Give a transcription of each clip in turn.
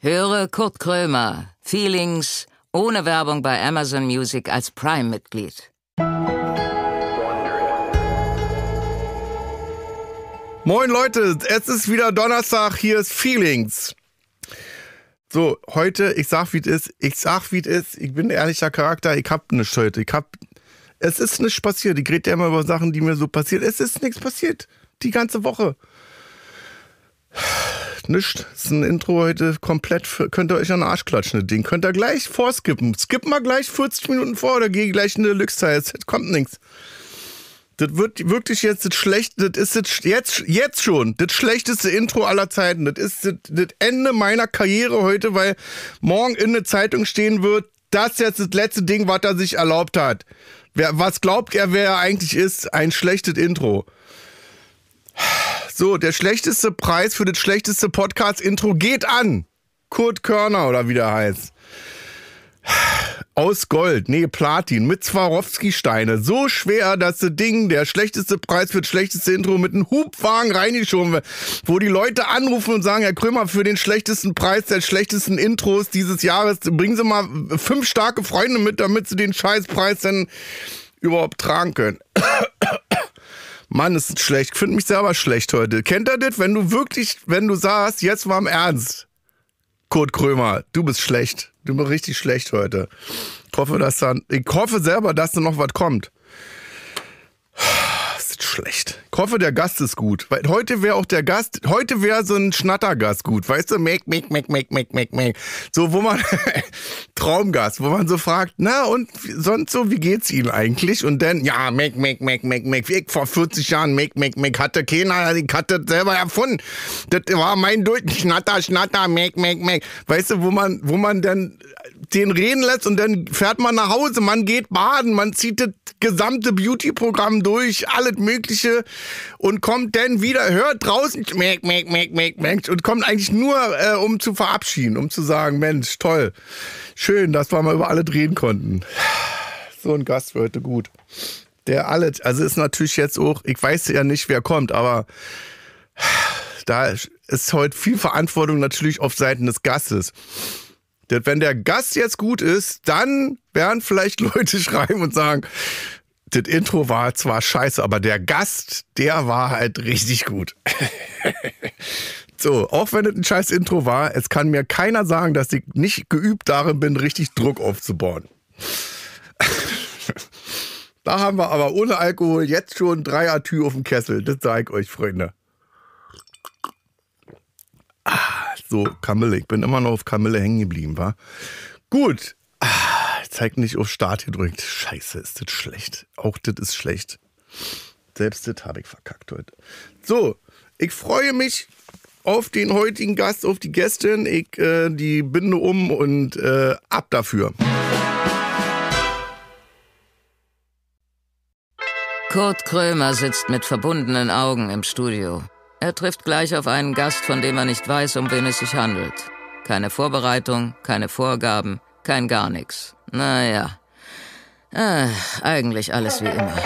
Höre Kurt Krömer, Feelings, ohne Werbung bei Amazon Music als Prime-Mitglied. Moin Leute, es ist wieder Donnerstag, hier ist Feelings. So, heute, ich sag wie es ist, ich sag wie es ist, ich bin ein ehrlicher Charakter, ich hab nichts heute, ich hab, es ist nichts passiert, ich rede ja immer über Sachen, die mir so passieren, es ist nichts passiert, die ganze Woche. Nicht? Das ist ein Intro heute komplett. Für, könnt ihr euch an den Arsch klatschen, das Ding. Könnt ihr gleich vorskippen. Skipp mal gleich 40 Minuten vor oder geh gleich in die Deluxe-Teil. Es kommt nichts. Das wird wirklich jetzt das schlechteste, das ist das jetzt, jetzt schon das schlechteste Intro aller Zeiten. Das ist das, das Ende meiner Karriere heute, weil morgen in der Zeitung stehen wird, das jetzt das letzte Ding, was er sich erlaubt hat. Wer, was glaubt er, wer er eigentlich ist? Ein schlechtes Intro. So, der schlechteste Preis für das schlechteste Podcast-Intro geht an. Kurt Körner oder wie der heißt. Aus Gold, nee, Platin, mit Swarovski-Steine. So schwer, dass das Ding, der schlechteste Preis für das schlechteste Intro, mit einem Hubwagen reingeschoben wird. Wo die Leute anrufen und sagen, Herr Krömer, für den schlechtesten Preis der schlechtesten Intros dieses Jahres, bringen Sie mal fünf starke Freunde mit, damit Sie den Scheißpreis dann überhaupt tragen können. Mann, ist schlecht. Ich finde mich selber schlecht heute. Kennt ihr das, wenn du wirklich, wenn du sagst, jetzt mal im Ernst, Kurt Krömer, du bist schlecht. Du bist richtig schlecht heute. Ich hoffe, dass dann, ich hoffe selber, dass da noch was kommt echt schlecht. Ich hoffe, der Gast ist gut. Weil heute wäre auch der Gast, heute wäre so ein Schnattergast gut. Weißt du, meck, meck, meck, meck, meck, meck, meck. So, wo man, Traumgast, wo man so fragt, na und sonst so, wie geht's Ihnen eigentlich? Und dann, ja, meck, meck, meck, meck, meck. Ich vor 40 Jahren, meck, meck, meck, hatte keiner, ich hatte selber erfunden. Das war mein Deuten. Schnatter, Schnatter, meck, meck, meck. Weißt du, wo man, wo man dann den reden lässt und dann fährt man nach Hause, man geht baden, man zieht das gesamte Beauty-Programm durch, alles Mögliche und kommt dann wieder, hört draußen, merk, merk, merk, merk, merk und kommt eigentlich nur, äh, um zu verabschieden, um zu sagen, Mensch, toll, schön, dass wir mal über alle drehen konnten. So ein Gast für heute gut. Der alles, also ist natürlich jetzt auch, ich weiß ja nicht, wer kommt, aber da ist heute viel Verantwortung natürlich auf Seiten des Gastes wenn der Gast jetzt gut ist, dann werden vielleicht Leute schreiben und sagen, das Intro war zwar scheiße, aber der Gast, der war halt richtig gut. so, auch wenn es ein scheiß Intro war, es kann mir keiner sagen, dass ich nicht geübt darin bin, richtig Druck aufzubauen. da haben wir aber ohne Alkohol jetzt schon drei Atü auf dem Kessel. Das zeige ich euch, Freunde. Ah, so, Kamille. Ich bin immer noch auf Kamille hängen geblieben, war. Gut. Ah, zeig nicht auf Start gedrückt. Scheiße, ist das schlecht. Auch das ist schlecht. Selbst das habe ich verkackt heute. So, ich freue mich auf den heutigen Gast, auf die Gästin. Ich äh, die binde um und äh, ab dafür. Kurt Krömer sitzt mit verbundenen Augen im Studio. Er trifft gleich auf einen Gast, von dem er nicht weiß, um wen es sich handelt. Keine Vorbereitung, keine Vorgaben, kein gar nichts. Naja, äh, eigentlich alles wie immer.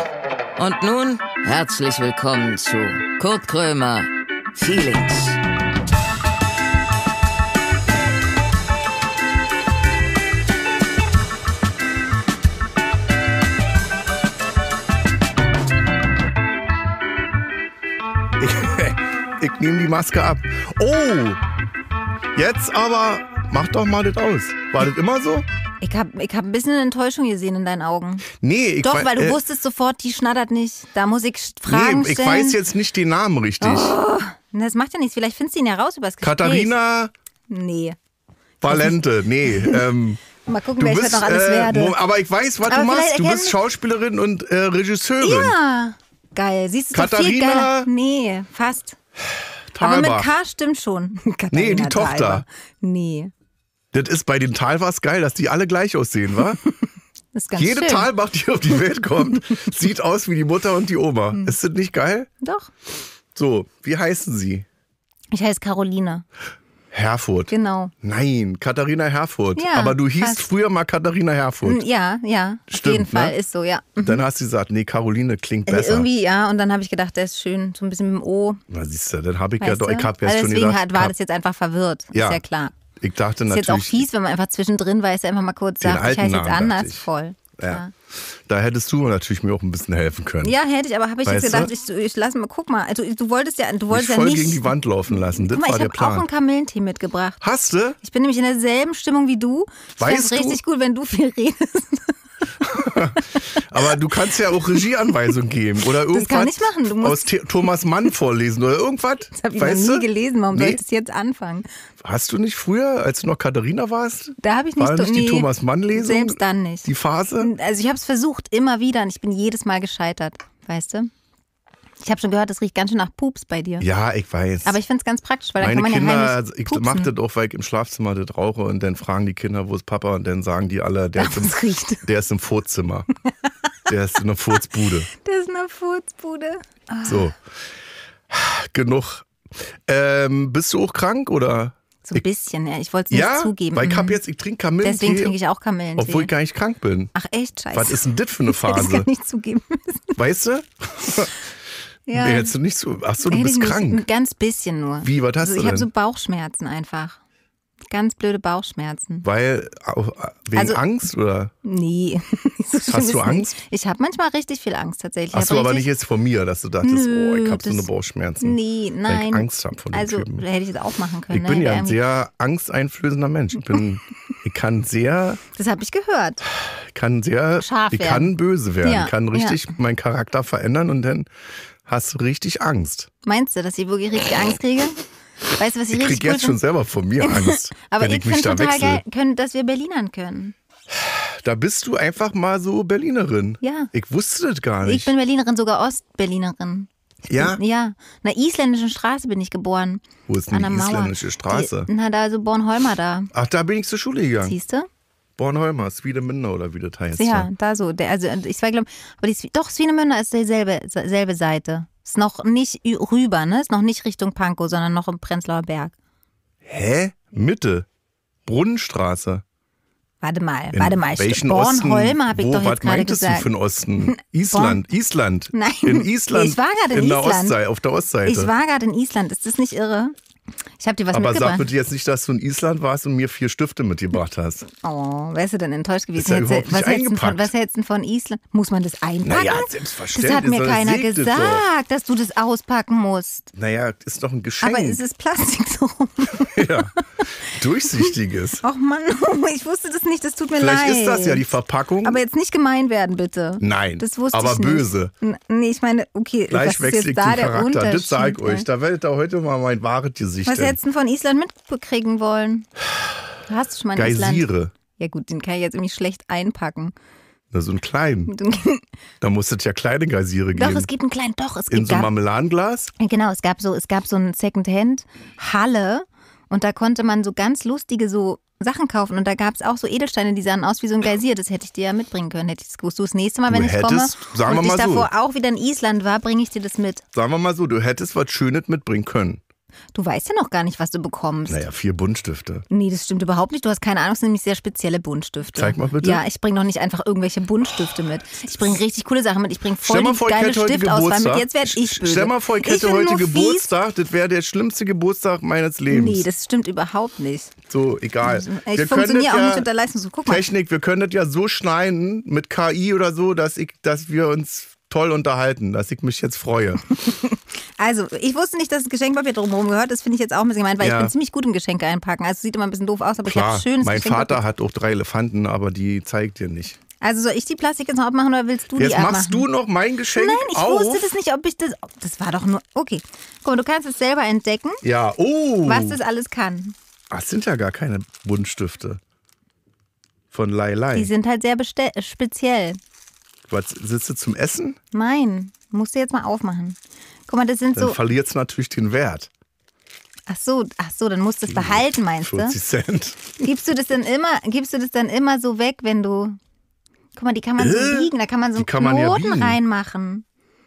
Und nun herzlich willkommen zu Kurt Krömer, Feelings. ich nehme die Maske ab. Oh, jetzt aber mach doch mal das aus. War das immer so? Ich habe ich hab ein bisschen Enttäuschung gesehen in deinen Augen. Nee, ich Doch, weil du äh, wusstest sofort, die schnattert nicht. Da muss ich fragen. Nee, ich stellen. weiß jetzt nicht den Namen richtig. Oh, das macht ja nichts. Vielleicht findest du ihn ja raus übers das Gespräch. Katharina. Nee. Valente, nee. Ähm, Mal gucken, wer ich heute noch alles äh, werde. aber ich weiß, was aber du machst. Du bist Schauspielerin und äh, Regisseurin. Ja. Geil. Siehst du, Katharina. Viel Nee, fast. Thalbach. Aber mit K stimmt schon. Katharina nee, die Tochter. Nee. Das ist bei den Talbachs geil, dass die alle gleich aussehen, wa? Jede schön. Talbach, die auf die Welt kommt, sieht aus wie die Mutter und die Oma. Hm. Ist das nicht geil? Doch. So, wie heißen sie? Ich heiße Caroline. Herfurt. Genau. Nein, Katharina Herfurt. Ja, Aber du hiest fast. früher mal Katharina Herfurt. Ja, ja. Stimmt, auf jeden ne? Fall ne? ist so, ja. Mhm. Dann hast du gesagt, nee, Caroline klingt besser. Irgendwie, ja. Und dann habe ich gedacht, der ist schön, so ein bisschen mit dem O. Na siehst du, dann habe ich weißt ja doch, ich habe ja also schon gedacht. Deswegen war das jetzt einfach verwirrt. Ja. Ist ja klar. Ich dachte natürlich. Ist jetzt auch fies, wenn man einfach zwischendrin weiß, einfach mal kurz sagt, ich heiße jetzt anders. Voll. Ja. ja. Da hättest du natürlich mir auch ein bisschen helfen können. Ja, hätte ich, aber habe ich weißt jetzt gedacht, ich, ich lasse mal, guck mal, also du wolltest ja, du wolltest mich ja voll nicht. gegen die Wand laufen lassen. Das guck mal, war ich habe auch einen Kamillentee mitgebracht. Hast du? Ich bin nämlich in derselben Stimmung wie du. Ich weißt du? richtig gut, wenn du viel redest. Aber du kannst ja auch Regieanweisungen geben oder irgendwas. Das kann ich machen. Du musst aus Thomas Mann vorlesen oder irgendwas. Das habe ich weißt noch nie du? gelesen. Warum nee. soll ich das jetzt anfangen? Hast du nicht früher, als du noch Katharina warst? Da habe ich nicht, war nicht die Thomas Mann Lesung. Selbst dann nicht. Die Phase? Also ich habe es versucht, immer wieder und ich bin jedes Mal gescheitert, weißt du? Ich habe schon gehört, das riecht ganz schön nach Pups bei dir. Ja, ich weiß. Aber ich finde es ganz praktisch, weil Meine kann man Kinder, ja heimlich also ich pupsen. mache das auch, weil ich im Schlafzimmer das rauche und dann fragen die Kinder, wo ist Papa und dann sagen die alle, der, ist im, der ist im Furzimmer. der ist in der Furzbude. Der ist in der Furzbude. Oh. So. Genug. Ähm, bist du auch krank oder? So ein bisschen, ja. Ich wollte es nicht ja, zugeben. Weil ich habe mhm. jetzt, ich trinke Kamillentee. Deswegen trinke ich auch Kamillentee. Obwohl ich gar nicht krank bin. Ach echt, scheiße. Was ist denn das für eine Phase? Ich kann nicht zugeben. Weißt du? ja. Nee, hättest du nicht zu. Achso, du bist krank. Ein ganz bisschen nur. Wie, was hast also, du denn? Ich habe so Bauchschmerzen einfach ganz blöde Bauchschmerzen. Weil wegen also, Angst oder? Nee. Hast du Angst? Ich habe manchmal richtig viel Angst tatsächlich. Hast du aber nicht jetzt von mir, dass du dachtest, nö, oh, ich habe so eine Bauchschmerzen. Nee, nein. Weil ich Angst habe von dem Also hätte ich das auch machen können. Ich ne? bin ja ein sehr angsteinflößender Mensch. Ich bin, ich kann sehr. Das habe ich gehört. Kann sehr. Scharf werden. ich kann böse werden. Ja, kann richtig ja. meinen Charakter verändern und dann hast du richtig Angst. Meinst du, dass ich wirklich richtig Angst kriege? Weißt du, was ich, ich richtig krieg cool jetzt schon selber von mir Angst. Aber wenn ich mich da total geil, können, dass wir Berlinern können. Da bist du einfach mal so Berlinerin. Ja. Ich wusste das gar nicht. Ich bin Berlinerin, sogar Ostberlinerin. Ja? Ja. In Na, isländischen Straße bin ich geboren. Wo ist denn die isländische Straße? Die, na, da, so Bornholmer da. Ach, da bin ich zur Schule gegangen. Siehst du? Bornholmer, Swiedemünder oder wie das heißt. Ja, da so. Der, also ich war glaube, aber die, doch Swiedemünder ist dieselbe selbe Seite. Ist noch nicht rüber, ne? Ist noch nicht Richtung Pankow, sondern noch im Prenzlauer Berg. Hä? Mitte? Brunnenstraße? Warte mal, in warte mal. Welchen Bornholm habe ich wo, doch jetzt gerade gesagt. Was für den Osten? Island, Born Island. Nein, in Island. Ich war gerade in, in Island. Der Ostseite, auf der Ostseite. Ich war gerade in Island. Ist das nicht irre? Ich habe dir was Aber mitgebracht. Aber sag bitte jetzt nicht, dass du in Island warst und mir vier Stifte mitgebracht hast. Oh, wärst du denn enttäuscht gewesen? Ist hättest, was, hättest von, was hättest du von Island? Muss man das einpacken? Naja, selbstverständlich. Das hat mir keiner das gesagt, doch. dass du das auspacken musst. Naja, ist doch ein Geschenk. Aber es ist Plastik so. ja, durchsichtiges. Ach oh Mann, oh, ich wusste das nicht, das tut mir Vielleicht leid. Vielleicht ist das ja die Verpackung. Aber jetzt nicht gemein werden, bitte. Nein, das wusste aber ich nicht. böse. N nee, ich meine, okay, Gleich ist jetzt da der Charakter. Unterschied? Das sag ich euch, ne? da werdet ihr heute mal mein wahres Gesicht ich Was denn? hättest du von Island mitbekriegen wollen? Du hast schon mal in Geysire. Island. Ja gut, den kann ich jetzt irgendwie schlecht einpacken. Na, so einen kleinen. da musste es ja kleine Geysire geben. Doch, es gibt einen kleinen, doch. Es in so einem Marmeladenglas? Genau, es gab so, es gab so einen Secondhand-Halle und da konnte man so ganz lustige so Sachen kaufen und da gab es auch so Edelsteine, die sahen aus wie so ein Geysir. Das hätte ich dir ja mitbringen können, hätte ich es gewusst. Du das nächste Mal, wenn du ich hättest, komme sagen und wir mal ich davor so. auch wieder in Island war, bringe ich dir das mit. Sagen wir mal so, du hättest was Schönes mitbringen können. Du weißt ja noch gar nicht, was du bekommst. Naja, vier Buntstifte. Nee, das stimmt überhaupt nicht. Du hast keine Ahnung, es sind nämlich sehr spezielle Buntstifte. Zeig mal bitte. Ja, ich bringe noch nicht einfach irgendwelche Buntstifte oh, mit. Ich bringe richtig coole Sachen mit. Ich bringe voll die vor, geile Stiftauswahl mit. Jetzt werde ich böse. Stell mal vor, ich hätte heute Geburtstag. Das wäre der schlimmste Geburtstag meines Lebens. Nee, das stimmt überhaupt nicht. So, egal. Also, ich wir funktioniere auch ja nicht unter Leistung. So, guck mal. Technik, wir können das ja so schneiden mit KI oder so, dass, ich, dass wir uns toll unterhalten, dass ich mich jetzt freue. Also, ich wusste nicht, dass das Geschenkpapier drumherum gehört. Das finde ich jetzt auch ein bisschen gemeint, weil ja. ich bin ziemlich gut im Geschenke einpacken. Also sieht immer ein bisschen doof aus, aber Klar, ich habe schönes Mein Vater hat auch drei Elefanten, aber die zeigt dir nicht. Also soll ich die Plastik jetzt noch abmachen oder willst du jetzt die abmachen? Jetzt machst du noch mein Geschenk Nein, ich auf. wusste das nicht, ob ich das... Das war doch nur... Okay. Guck mal, du kannst es selber entdecken. Ja, oh. Was das alles kann. das ah, sind ja gar keine Buntstifte. Von Lai Lai. Die sind halt sehr speziell. Was, sitzt du zum Essen? Nein, musst du jetzt mal aufmachen. Guck mal, das sind dann so. verliert es natürlich den Wert. Ach so, ach so, dann musst du es hm, behalten, meinst 40 Cent. du? 40 Cent. Gibst du das dann immer, gibst du das dann immer so weg, wenn du. Guck mal, die kann man so äh? biegen, da kann man so einen Knoten man ja reinmachen.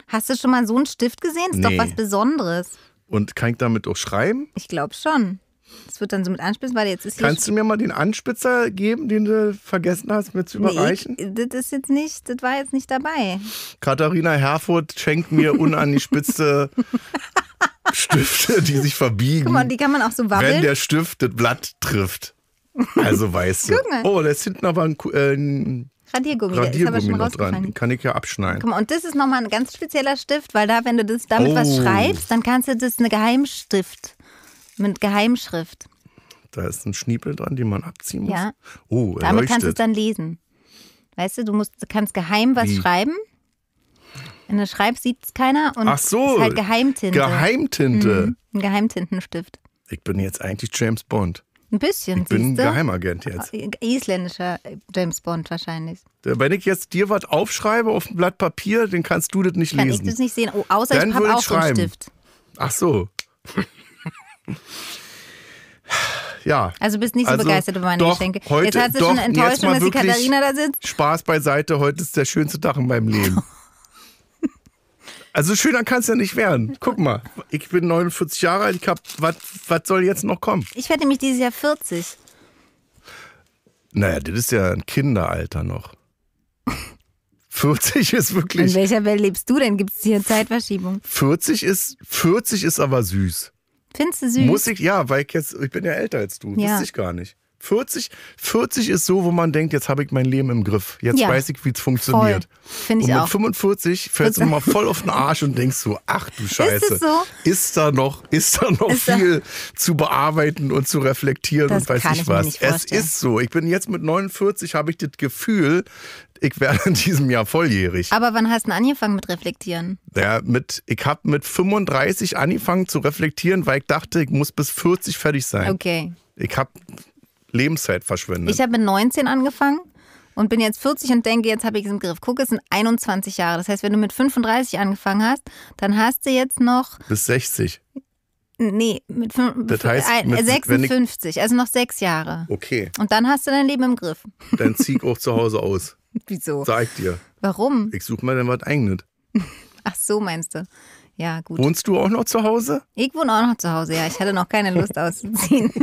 Hast du schon mal so einen Stift gesehen? Das Ist nee. doch was Besonderes. Und kann ich damit auch schreiben? Ich glaube schon. Das wird dann so mit Anspitzen, weil jetzt ist Kannst du mir mal den Anspitzer geben, den du vergessen hast, mir zu überreichen? Nee, das ist jetzt nicht, das war jetzt nicht dabei. Katharina Herfurth schenkt mir unan die Spitze Stifte, die sich verbiegen. Guck mal, die kann man auch so wabbeln. Wenn der Stift das Blatt trifft. Also weißt du. Oh, da ist hinten aber ein, äh, Radiergummi, Radiergummi ist aber schon noch dran. Den kann ich ja abschneiden. Guck mal, und das ist nochmal ein ganz spezieller Stift, weil da, wenn du das damit oh. was schreibst, dann kannst du das eine Geheimstift. Mit Geheimschrift. Da ist ein Schniebel dran, den man abziehen muss. Ja. Oh, Damit leuchtet. kannst du es dann lesen. Weißt du, du musst, kannst geheim was Wie? schreiben. Wenn du schreibst, sieht es keiner. Und Ach so. Ist halt Geheimtinte. Geheimtinte. Mhm, ein Geheimtintenstift. Ich bin jetzt eigentlich James Bond. Ein bisschen. Ich bin ein Geheimagent jetzt. Äh, isländischer James Bond wahrscheinlich. Wenn ich jetzt dir was aufschreibe auf ein Blatt Papier, dann kannst du das nicht Kann lesen. Kann ich das nicht sehen, oh, außer dann ich habe auch so einen Stift. Ach so. Ja. Also bist nicht so also begeistert über meine doch, Geschenke. Heute, jetzt hast du doch, schon Enttäuschung, dass die Katharina da sitzt. Spaß beiseite, heute ist der schönste Tag in meinem Leben. also schöner kann es ja nicht werden. Guck mal, ich bin 49 Jahre alt, ich hab, was soll jetzt noch kommen? Ich werde nämlich dieses Jahr 40. Naja, das ist ja ein Kinderalter noch. 40 ist wirklich. In welcher Welt lebst du denn? Gibt es hier eine Zeitverschiebung? 40 ist, 40 ist aber süß. Findest du süß? Muss ich, ja, weil ich jetzt, ich bin ja älter als du, ja. wusste ich gar nicht. 40, 40 ist so, wo man denkt, jetzt habe ich mein Leben im Griff. Jetzt ja. weiß ich, wie es funktioniert. Finde ich und mit auch. 45 fällst du mal voll auf den Arsch und denkst so, ach du Scheiße. Ist, so? ist da noch, ist da noch ist viel da? zu bearbeiten und zu reflektieren das und weiß ich was. Ich es ist so. Ich bin jetzt mit 49, habe ich das Gefühl, ich werde in diesem Jahr volljährig. Aber wann hast du angefangen mit Reflektieren? Ja, mit, ich habe mit 35 angefangen zu reflektieren, weil ich dachte, ich muss bis 40 fertig sein. Okay. Ich habe Lebenszeit verschwendet. Ich habe mit 19 angefangen und bin jetzt 40 und denke, jetzt habe ich es im Griff. Guck, es sind 21 Jahre. Das heißt, wenn du mit 35 angefangen hast, dann hast du jetzt noch. Bis 60. Nee, mit, das heißt, mit 56, ich, also noch sechs Jahre. Okay. Und dann hast du dein Leben im Griff. Dann zieh ich auch zu Hause aus. Wieso? Sag dir. Warum? Ich suche mal dann was eigenes. Ach so, meinst du? Ja, gut. Wohnst du auch noch zu Hause? Ich wohne auch noch zu Hause, ja. Ich hatte noch keine Lust auszuziehen.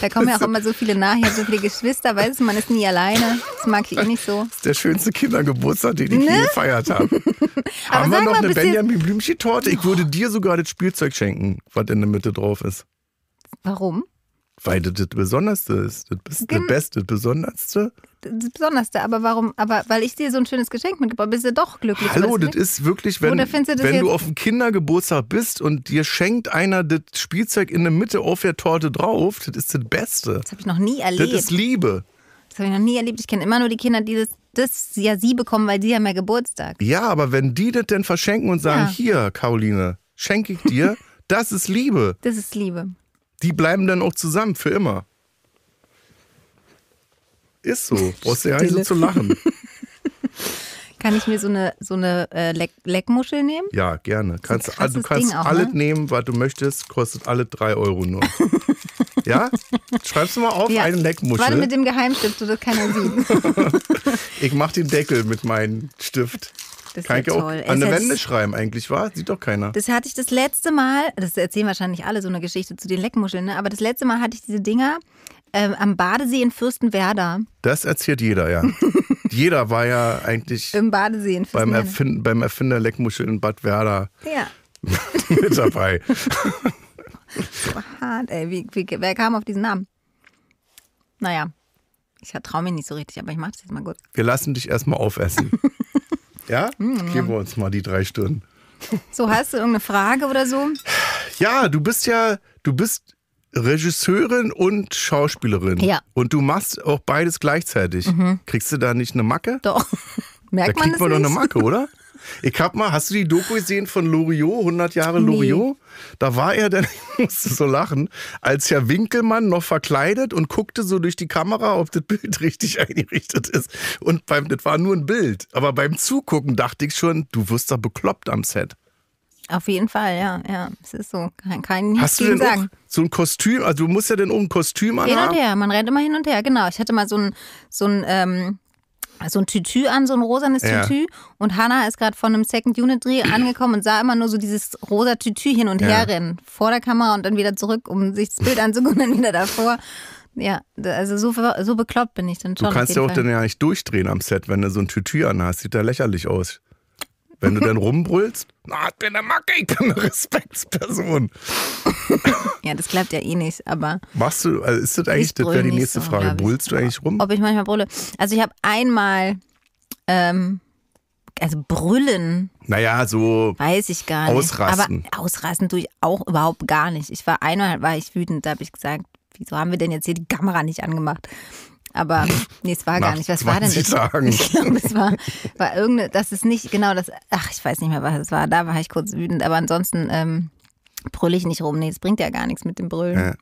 Da kommen ja auch also immer so viele nachher, so viele Geschwister, weißt du, man ist nie alleine. Das mag ich eh nicht so. Das ist der schönste Kindergeburtstag, den ich ne? je gefeiert habe. Haben wir noch mal, eine Benjamin Blümchen-Torte? Ich würde dir sogar das Spielzeug schenken, was in der Mitte drauf ist. Warum? Weil das das Besonderste ist. Das, das Beste, das Besonderste das Besonderste. Aber warum? Aber weil ich dir so ein schönes Geschenk mitgebracht habe, bist du doch glücklich. Hallo, das ne? ist wirklich, wenn, wenn du auf dem Kindergeburtstag bist und dir schenkt einer das Spielzeug in der Mitte auf der Torte drauf, das ist das Beste. Das habe ich noch nie erlebt. Das ist Liebe. Das habe ich noch nie erlebt. Ich kenne immer nur die Kinder, die das, das ja sie bekommen, weil sie haben ja Geburtstag. Ja, aber wenn die das denn verschenken und sagen, ja. hier, Caroline, schenke ich dir, das ist Liebe. Das ist Liebe. Die bleiben dann auch zusammen für immer. Ist so. Brauchst du ja nicht so zu lachen. Kann ich mir so eine, so eine äh, Leck Leckmuschel nehmen? Ja, gerne. Kannst, du also, kannst auch, alles ne? nehmen, was du möchtest. Kostet alle drei Euro nur. ja? Schreibst du mal auf, ja. eine Leckmuschel. Warte mit dem Geheimstift, das keiner sieht. ich mach den Deckel mit meinem Stift. Das Kann ich ja auch toll. an der Wände schreiben eigentlich, war? Sieht doch keiner. Das hatte ich das letzte Mal, das erzählen wahrscheinlich alle so eine Geschichte zu den Leckmuscheln, ne? aber das letzte Mal hatte ich diese Dinger ähm, am Badesee in Fürstenwerder. Das erzählt jeder, ja. jeder war ja eigentlich im Badesee in beim, Erfind, beim Erfinder Leckmuschel in Bad Werder ja. mit dabei. so hart, ey. Wie, wie, wer kam auf diesen Namen? Naja, ich traue mich nicht so richtig, aber ich mache das jetzt mal gut. Wir lassen dich erstmal aufessen. ja? Mhm. Geben wir uns mal die drei Stunden. So, hast du irgendeine Frage oder so? Ja, du bist ja, du bist Regisseurin und Schauspielerin. Ja. Und du machst auch beides gleichzeitig. Mhm. Kriegst du da nicht eine Macke? Doch. Merkt da man kriegt man doch eine Macke, oder? Ich hab mal, hast du die Doku gesehen von Loriot, 100 Jahre Loriot? Nee. Da war er dann, ich musste so lachen, als Herr Winkelmann noch verkleidet und guckte so durch die Kamera, ob das Bild richtig eingerichtet ist. Und beim, das war nur ein Bild. Aber beim Zugucken dachte ich schon, du wirst da bekloppt am Set. Auf jeden Fall, ja, ja. Es ist so, kann, kann Hast du denn sagen. Auch so ein Kostüm? Also du musst ja denn auch ein Kostüm anhaben. Hin und her, man rennt immer hin und her, genau. Ich hatte mal so ein, so ein ähm, so ein Tütü an, so ein rosanes ja. Tütü. Und Hannah ist gerade von einem Second Unit Dreh angekommen und sah immer nur so dieses rosa Tütü hin und ja. her rennen. Vor der Kamera und dann wieder zurück, um sich das Bild anzugucken und dann wieder davor. Ja, also so, so bekloppt bin ich dann schon. Du kannst ja auch dann ja nicht durchdrehen am Set, wenn du so ein Tütü an hast. Sieht da lächerlich aus. Wenn du dann rumbrüllst, na, ich bin eine Macke, ich bin eine Respektsperson. ja, das klappt ja eh nicht, aber. Machst du, also ist das eigentlich, das wäre die nächste so, Frage. Brüllst du eigentlich rum? Ob ich manchmal brülle. Also ich habe einmal, ähm, also brüllen. Naja, so. Weiß ich gar nicht. Ausrasten. Aber ausrasten tue ich auch überhaupt gar nicht. Ich war einmal, war ich wütend, da habe ich gesagt, wieso haben wir denn jetzt hier die Kamera nicht angemacht? Aber nee, es war gar nicht. Was war denn das? Sagen. Ich glaube, es war, war irgendeine, das ist nicht genau das. Ach, ich weiß nicht mehr, was es war. Da war ich kurz wütend, aber ansonsten ähm, brülle ich nicht rum. Nee, es bringt ja gar nichts mit dem Brüllen. Äh,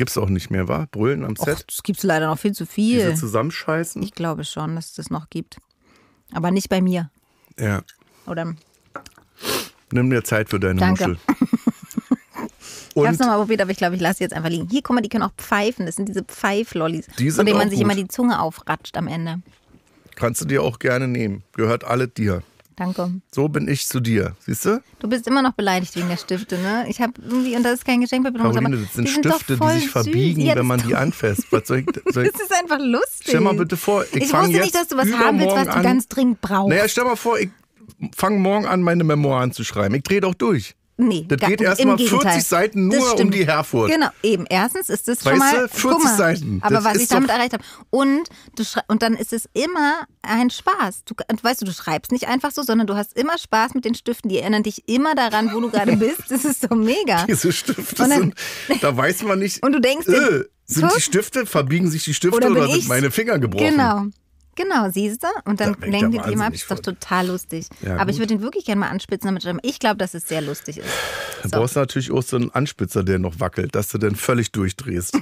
es auch nicht mehr, war? Brüllen am Set? Och, gibt gibt's leider noch viel zu viel. Diese zusammenscheißen? Ich glaube schon, dass es das noch gibt. Aber nicht bei mir. Ja. Oder? Nimm dir Zeit für deine Danke. Muschel. ich habe es nochmal probiert, aber ich glaube, ich lasse sie jetzt einfach liegen. Hier, guck mal, die können auch pfeifen. Das sind diese Pfeiflollis, die von denen man sich gut. immer die Zunge aufratscht am Ende. Kannst du dir auch gerne nehmen. Gehört alle dir. Danke. So bin ich zu dir, siehst du? Du bist immer noch beleidigt wegen der Stifte, ne? Ich habe irgendwie, und das ist kein Geschenk Caroline, aber das sind die Stifte, die sich verbiegen, ja, wenn man die anfasst. Das ist einfach lustig. Stell mal bitte vor, ich, ich fange jetzt nicht, dass du was haben willst, was du an. ganz dringend brauchst. Naja, stell mal vor, ich fange morgen an, meine Memoiren zu schreiben. Ich drehe doch durch. Nee, das geht erstmal 40 Seiten nur um die Herfurt. Genau, eben. Erstens ist das schon mal 40 mal, Seiten. Aber was ich damit erreicht habe. Und, du und dann ist es immer ein Spaß. Du, weißt du, du schreibst nicht einfach so, sondern du hast immer Spaß mit den Stiften. Die erinnern dich immer daran, wo du gerade bist. Das ist so mega. Diese Stifte dann, sind, da weiß man nicht. Und du denkst, äh, sind die Stifte, verbiegen sich die Stifte oder, oder sind meine Finger gebrochen? Genau. Genau, siehst du? Und dann lenken die Themen ab. Das Ist doch total lustig. Ja, Aber gut. ich würde ihn wirklich gerne mal anspitzen, damit ich glaube, dass es sehr lustig ist. So. Du brauchst natürlich auch so einen Anspitzer, der noch wackelt, dass du dann völlig durchdrehst.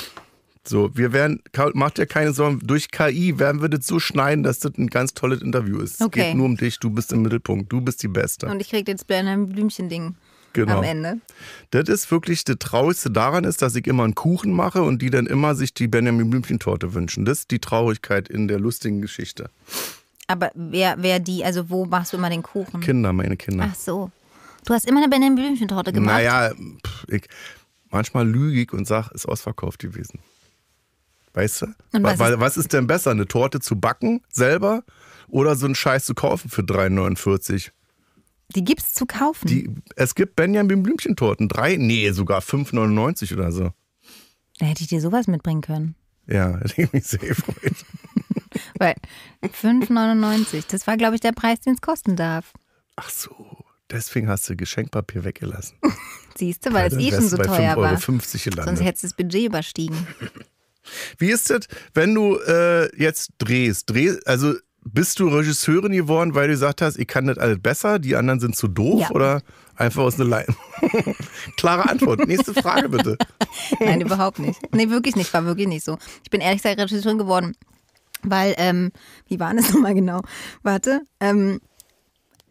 so, wir werden, macht dir keine Sorgen, durch KI werden wir das so schneiden, dass das ein ganz tolles Interview ist. Okay. Es geht nur um dich, du bist im Mittelpunkt, du bist die Beste. Und ich krieg jetzt bei einem Blümchen-Ding genau. am Ende. Das ist wirklich das Traurigste daran ist, dass ich immer einen Kuchen mache und die dann immer sich die Benjamin Blümchen-Torte wünschen. Das ist die Traurigkeit in der lustigen Geschichte. Aber wer, wer die, also wo machst du immer den Kuchen? Kinder, meine Kinder. Ach so. Du hast immer eine Benjamin Blümchen-Torte gemacht? Naja, ich, manchmal lüge ich und sage, ist ausverkauft gewesen. Weißt du? Was, was, ist, was ist denn besser, eine Torte zu backen selber oder so einen Scheiß zu kaufen für 3,49? Die gibt es zu kaufen. Die, es gibt Benjamin Blümchentorten. Drei, nee, sogar 5,99 oder so. Da hätte ich dir sowas mitbringen können. Ja, hätte ich mich sehr gefreut. Weil 5,99, das war, glaube ich, der Preis, den es kosten darf. Ach so, deswegen hast du Geschenkpapier weggelassen. Siehst du, weil es eh schon so teuer war. Euro 50 gelandet. Sonst hättest du das Budget überstiegen. Wie ist das, wenn du äh, jetzt drehst? Dreh, also bist du Regisseurin geworden, weil du gesagt hast, ich kann das alles besser, die anderen sind zu doof ja. oder einfach aus einer Leine? Klare Antwort. Nächste Frage bitte. Nein, überhaupt nicht. Nee, wirklich nicht, war wirklich nicht so. Ich bin ehrlich gesagt Regisseurin geworden, weil, ähm, wie war das nochmal genau? Warte, ähm,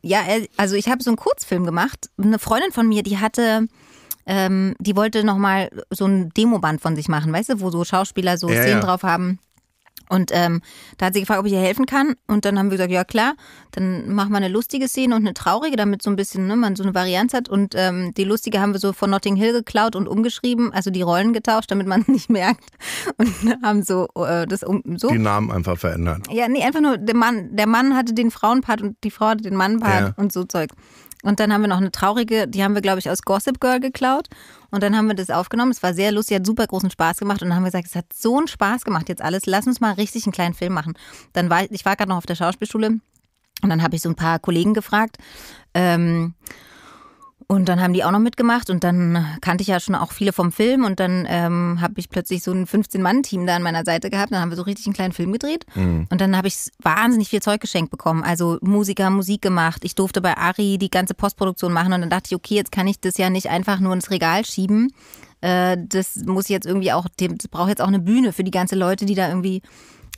ja, also ich habe so einen Kurzfilm gemacht. Eine Freundin von mir, die hatte, ähm, die wollte nochmal so ein Demoband von sich machen, weißt du, wo so Schauspieler so ja, Szenen ja. drauf haben. Und ähm, da hat sie gefragt, ob ich ihr helfen kann. Und dann haben wir gesagt, ja klar, dann machen wir eine lustige Szene und eine traurige, damit so ein bisschen ne, man so eine Varianz hat. Und ähm, die lustige haben wir so von Notting Hill geklaut und umgeschrieben, also die Rollen getauscht, damit man es nicht merkt. Und haben so äh, das um, so. Die Namen einfach verändert. Ja, nee, einfach nur der Mann, der Mann hatte den Frauenpart und die Frau hatte den Mannpart ja. und so Zeug. Und dann haben wir noch eine traurige, die haben wir, glaube ich, aus Gossip Girl geklaut. Und dann haben wir das aufgenommen. Es war sehr lustig, hat super großen Spaß gemacht. Und dann haben wir gesagt, es hat so einen Spaß gemacht jetzt alles. Lass uns mal richtig einen kleinen Film machen. Dann war ich, ich war gerade noch auf der Schauspielschule. Und dann habe ich so ein paar Kollegen gefragt. Ähm, und dann haben die auch noch mitgemacht und dann kannte ich ja schon auch viele vom Film und dann ähm, habe ich plötzlich so ein 15-Mann-Team da an meiner Seite gehabt. Dann haben wir so richtig einen kleinen Film gedreht mhm. und dann habe ich wahnsinnig viel Zeug geschenkt bekommen. Also Musiker Musik gemacht. Ich durfte bei Ari die ganze Postproduktion machen und dann dachte ich, okay, jetzt kann ich das ja nicht einfach nur ins Regal schieben. Äh, das muss jetzt irgendwie auch, das braucht jetzt auch eine Bühne für die ganzen Leute, die da irgendwie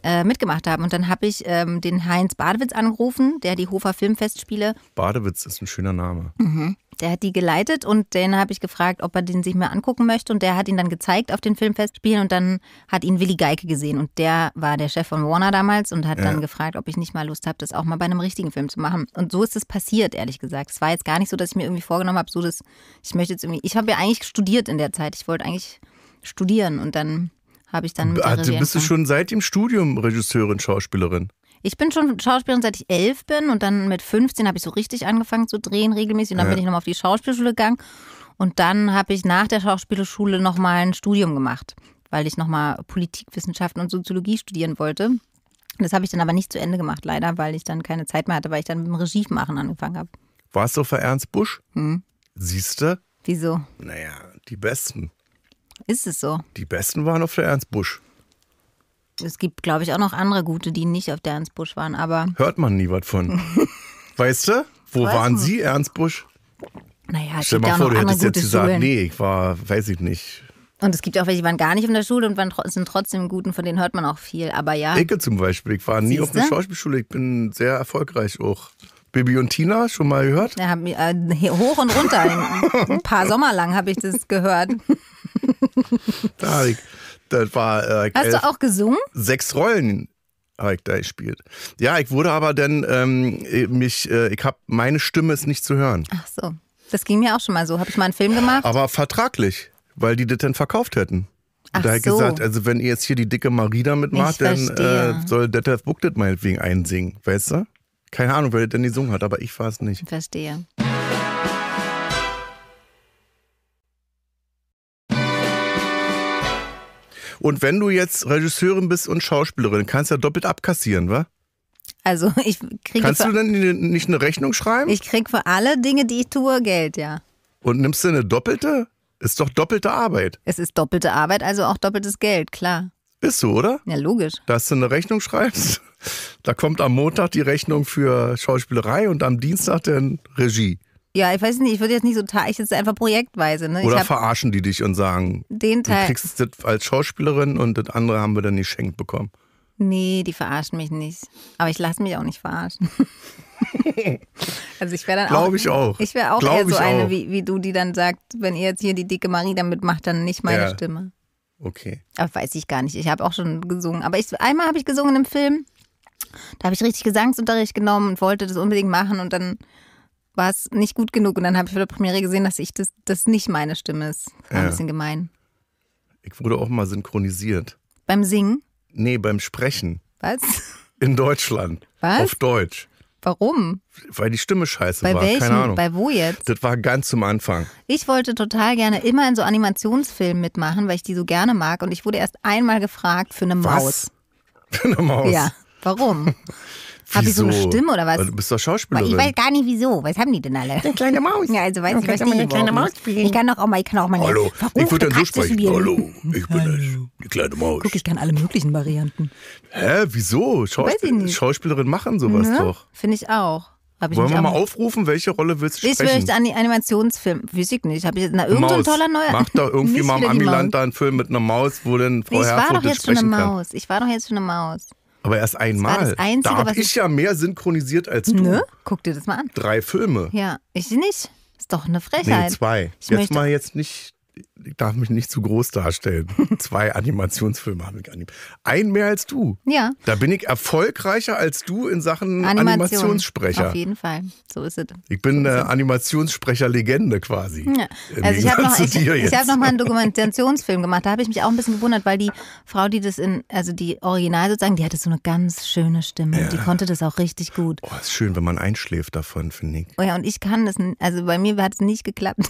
äh, mitgemacht haben. Und dann habe ich ähm, den Heinz Badewitz angerufen, der die Hofer Filmfestspiele. Badewitz ist ein schöner Name. Mhm. Der hat die geleitet und den habe ich gefragt, ob er den sich mal angucken möchte. Und der hat ihn dann gezeigt auf den Filmfestspielen und dann hat ihn Willi Geike gesehen. Und der war der Chef von Warner damals und hat ja. dann gefragt, ob ich nicht mal Lust habe, das auch mal bei einem richtigen Film zu machen. Und so ist es passiert, ehrlich gesagt. Es war jetzt gar nicht so, dass ich mir irgendwie vorgenommen habe, so dass ich möchte jetzt irgendwie. Ich habe ja eigentlich studiert in der Zeit. Ich wollte eigentlich studieren und dann habe ich dann. Mit der Ach, bist du schon seit dem Studium Regisseurin, Schauspielerin? Ich bin schon Schauspielerin, seit ich elf bin und dann mit 15 habe ich so richtig angefangen zu drehen regelmäßig und dann ja. bin ich nochmal auf die Schauspielschule gegangen und dann habe ich nach der Schauspielschule nochmal ein Studium gemacht, weil ich nochmal Politikwissenschaften und Soziologie studieren wollte. Das habe ich dann aber nicht zu Ende gemacht, leider, weil ich dann keine Zeit mehr hatte, weil ich dann mit dem Regie machen angefangen habe. Warst du für Ernst Busch? Hm. Siehst du? Wieso? Naja, die Besten. Ist es so? Die Besten waren auf der Ernst Busch. Es gibt, glaube ich, auch noch andere gute, die nicht auf der Ernst Busch waren, aber. Hört man nie was von. weißt du? Wo weiß waren Sie, Ernst Busch? Naja, Stell mal vor, du hättest jetzt gesagt, Schulen. nee, ich war, weiß ich nicht. Und es gibt auch welche, die waren gar nicht in der Schule und waren, sind trotzdem guten, von denen hört man auch viel. Aber ja. Ecke zum Beispiel, ich war nie auf einer Schauspielschule, ich bin sehr erfolgreich auch. Bibi und Tina, schon mal gehört? Ja, hab, äh, hoch und runter. Ein paar Sommer lang habe ich das gehört. da, ich, das war. Äh, Hast elf, du auch gesungen? Sechs Rollen habe ich da gespielt. Ja, ich wurde aber dann ähm, e, mich, äh, ich habe meine Stimme ist nicht zu hören. Ach so, das ging mir auch schon mal so. Habe ich mal einen Film gemacht? Aber vertraglich, weil die das dann verkauft hätten. Ach da hat so. gesagt, also wenn ihr jetzt hier die dicke Marie damit macht, dann äh, soll Detlef Buck das meinetwegen einsingen, weißt du? Keine Ahnung, wer das denn gesungen hat, aber ich war es nicht. Verstehe. Und wenn du jetzt Regisseurin bist und Schauspielerin, kannst du ja doppelt abkassieren, wa? Also ich kriege. Kannst du denn nicht eine Rechnung schreiben? Ich kriege für alle Dinge, die ich tue, Geld, ja. Und nimmst du eine doppelte? Ist doch doppelte Arbeit. Es ist doppelte Arbeit, also auch doppeltes Geld, klar. Ist so, oder? Ja, logisch. Dass du eine Rechnung schreibst, da kommt am Montag die Rechnung für Schauspielerei und am Dienstag dann Regie. Ja, ich weiß nicht, ich würde jetzt nicht so teilen, ich jetzt einfach projektweise. Ne? Oder verarschen die dich und sagen, den Teil. du kriegst das als Schauspielerin und das andere haben wir dann nicht geschenkt bekommen. Nee, die verarschen mich nicht. Aber ich lasse mich auch nicht verarschen. also ich wäre dann Glaube auch. Glaube ich auch. Ich wäre auch Glaub eher so eine, wie, wie, du, die dann sagt, wenn ihr jetzt hier die dicke Marie damit macht, dann nicht meine ja. Stimme. Okay. Aber weiß ich gar nicht. Ich habe auch schon gesungen. Aber ich, einmal habe ich gesungen im Film. Da habe ich richtig Gesangsunterricht genommen und wollte das unbedingt machen und dann war es nicht gut genug. Und dann habe ich für der Premiere gesehen, dass ich das, das nicht meine Stimme ist. War ein bisschen gemein. Ich wurde auch mal synchronisiert. Beim Singen? Nee, beim Sprechen. Was? In Deutschland. Was? Auf Deutsch. Warum? Weil die Stimme scheiße Bei war. Bei welchem? Ahnung. Bei wo jetzt? das war ganz zum Anfang. Ich wollte total gerne immer in so Animationsfilmen mitmachen, weil ich die so gerne mag. Und ich wurde erst einmal gefragt für eine Maus. Für eine Maus. Ja, warum? Habe ich so eine Stimme oder was? Du bist doch Schauspielerin. ich weiß gar nicht wieso. Was haben die denn alle? Eine kleine Maus. Ja, also weiß ich, was die eine kleine Maus spielen. Ich kann auch mal, ich kann auch mal Hallo, ich würde dann so sprechen. Hallo, ich bin Hallo. die kleine Maus. Guck, ich kann alle möglichen Varianten. Hä, wieso? Schauspiel Schauspielerinnen machen sowas mhm. doch. Finde ich auch. Wollen wir mal aufrufen, welche Rolle willst du spielen? Ich möchte an die Animationsfilm. Weiß ich nicht. Habe ich na, irgend so ein toller neuer. Mach doch irgendwie mal im Amiland da einen Film mit einer Maus, wo denn Frau nee, ich war doch jetzt schon eine Maus. Ich war doch jetzt schon eine Maus. Aber erst einmal. Das das Einzige, da habe ich, ich, ja mehr synchronisiert als du. Ne? Guck dir das mal an. Drei Filme. Ja, ich nicht. Ist doch eine Frechheit. Nee, zwei. Ich jetzt möchte... mal jetzt nicht ich darf mich nicht zu groß darstellen. Zwei Animationsfilme habe ich animiert. Ein mehr als du. Ja. Da bin ich erfolgreicher als du in Sachen Animation. Animationssprecher. Auf jeden Fall. So ist es. Ich bin so eine Animationssprecher-Legende quasi. Ja. Äh, also ich habe noch, ich, ich hab noch mal einen Dokumentationsfilm gemacht. Da habe ich mich auch ein bisschen gewundert, weil die Frau, die das in, also die Original sozusagen, die hatte so eine ganz schöne Stimme. Ja. Die konnte das auch richtig gut. Oh, ist schön, wenn man einschläft davon, finde ich. Oh ja, und ich kann das, also bei mir hat es nicht geklappt.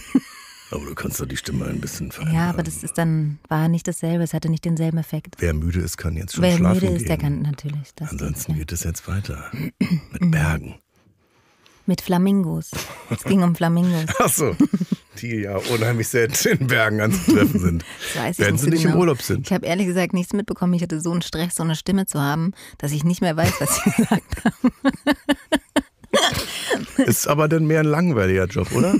Aber du kannst doch die Stimme ein bisschen verändern. Ja, aber das ist dann, war nicht dasselbe, es hatte nicht denselben Effekt. Wer müde ist, kann jetzt schon Wer schlafen müde ist, gehen. der kann natürlich. Das Ansonsten geht es jetzt weiter. Mit Bergen. Mit Flamingos. Es ging um Flamingos. Ach so. Die ja unheimlich selten in Bergen anzutreffen sind. weiß Wenn nicht sie nicht genau. im Urlaub sind. Ich habe ehrlich gesagt nichts mitbekommen. Ich hatte so einen Stress, so eine Stimme zu haben, dass ich nicht mehr weiß, was sie gesagt haben. Ist aber dann mehr ein langweiliger Job, oder?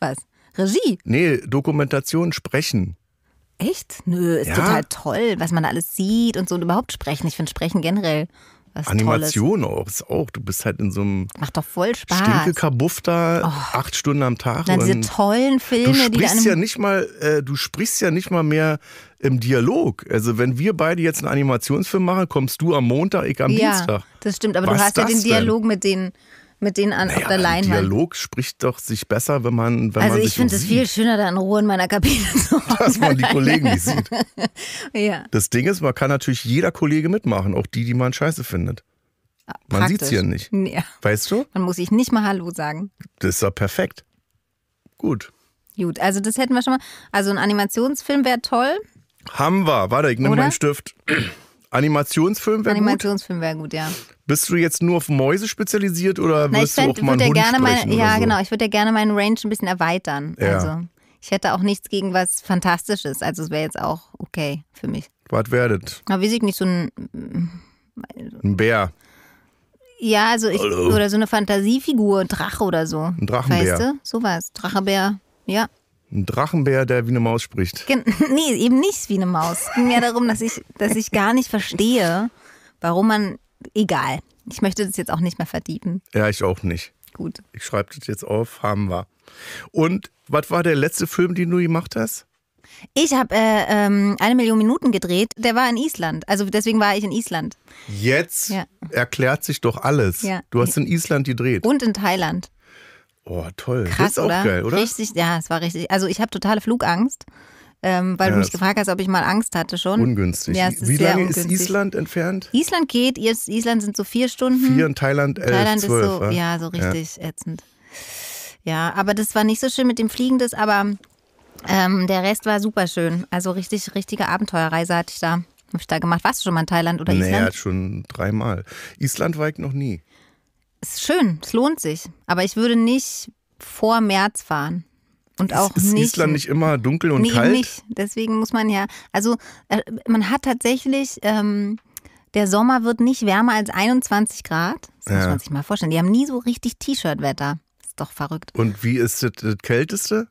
Was? Regie? Nee, Dokumentation, Sprechen. Echt? Nö, ist ja. total toll, was man alles sieht und so und überhaupt Sprechen. Ich finde Sprechen generell was Animation Tolles. auch, oh, ist auch. Du bist halt in so einem. Macht doch voll Spaß. Stinke Kabuff da, oh. acht Stunden am Tag. Dann diese tollen Filme, du sprichst die du ja nicht mal, äh, Du sprichst ja nicht mal mehr im Dialog. Also, wenn wir beide jetzt einen Animationsfilm machen, kommst du am Montag, ich am ja, Dienstag. Das stimmt, aber was du hast ja den Dialog denn? mit denen mit denen an, naja, auf der Leinwand. Dialog spricht doch sich besser, wenn man wenn Also man ich finde es viel schöner, da in Ruhe in meiner Kabine zu haben. Dass man die Kollegen nicht sieht. ja. Das Ding ist, man kann natürlich jeder Kollege mitmachen, auch die, die man scheiße findet. Ah, man sieht es hier nicht. Ja. Weißt du? Man muss sich nicht mal Hallo sagen. Das ist doch perfekt. Gut. Gut, also das hätten wir schon mal. Also ein Animationsfilm wäre toll. Haben wir. Warte, ich nehme meinen Stift. Animationsfilm wäre gut. Animationsfilm wäre gut, ja. Bist du jetzt nur auf Mäuse spezialisiert oder Na, wirst fänd, du auch mal einen Hund gerne mein, Ja, so? genau. Ich würde ja gerne meinen Range ein bisschen erweitern. Ja. Also ich hätte auch nichts gegen was Fantastisches. Also es wäre jetzt auch okay für mich. Was werdet? Na, weiß ich nicht, so ein... Mm, ein Bär. Ja, also ich, Hallo. oder so eine Fantasiefigur, ein Drache oder so. Ein Drachenbär. Weißt du? Sowas. Drachenbär, ja. Ein Drachenbär, der wie eine Maus spricht. Gen nee, eben nicht wie eine Maus. Es ging ja darum, dass ich, dass ich gar nicht verstehe, warum man egal. Ich möchte das jetzt auch nicht mehr verdienen. Ja, ich auch nicht. Gut. Ich schreibe das jetzt auf, haben wir. Und was war der letzte Film, den du gemacht hast? Ich habe äh, ähm, eine Million Minuten gedreht. Der war in Island. Also deswegen war ich in Island. Jetzt ja. erklärt sich doch alles. Ja. Du hast in Island gedreht. Und in Thailand. Oh, toll. Krass, das ist auch oder? geil, oder? Richtig, ja, es war richtig. Also ich habe totale Flugangst ähm, weil ja, du mich gefragt hast, ob ich mal Angst hatte schon. Ungünstig. Ja, Wie lange ungünstig. ist Island entfernt? Island geht, Island sind so vier Stunden. Vier und Thailand elf, äh, Thailand zwölf, ist so, ne? ja, so richtig ja. ätzend. Ja, aber das war nicht so schön mit dem Fliegendes, aber ähm, der Rest war super schön. Also richtig, richtige Abenteuerreise hatte ich da. ich da gemacht. Warst du schon mal in Thailand oder Island? Naja, schon dreimal. Island war ich noch nie. Ist schön, es lohnt sich. Aber ich würde nicht vor März fahren. Und auch ist, ist nicht, Island nicht immer dunkel und nee, kalt? Nicht. Deswegen muss man ja, also äh, man hat tatsächlich, ähm, der Sommer wird nicht wärmer als 21 Grad. Das ja. muss man sich mal vorstellen. Die haben nie so richtig T-Shirt-Wetter. Ist doch verrückt. Und wie ist das, das Kälteste?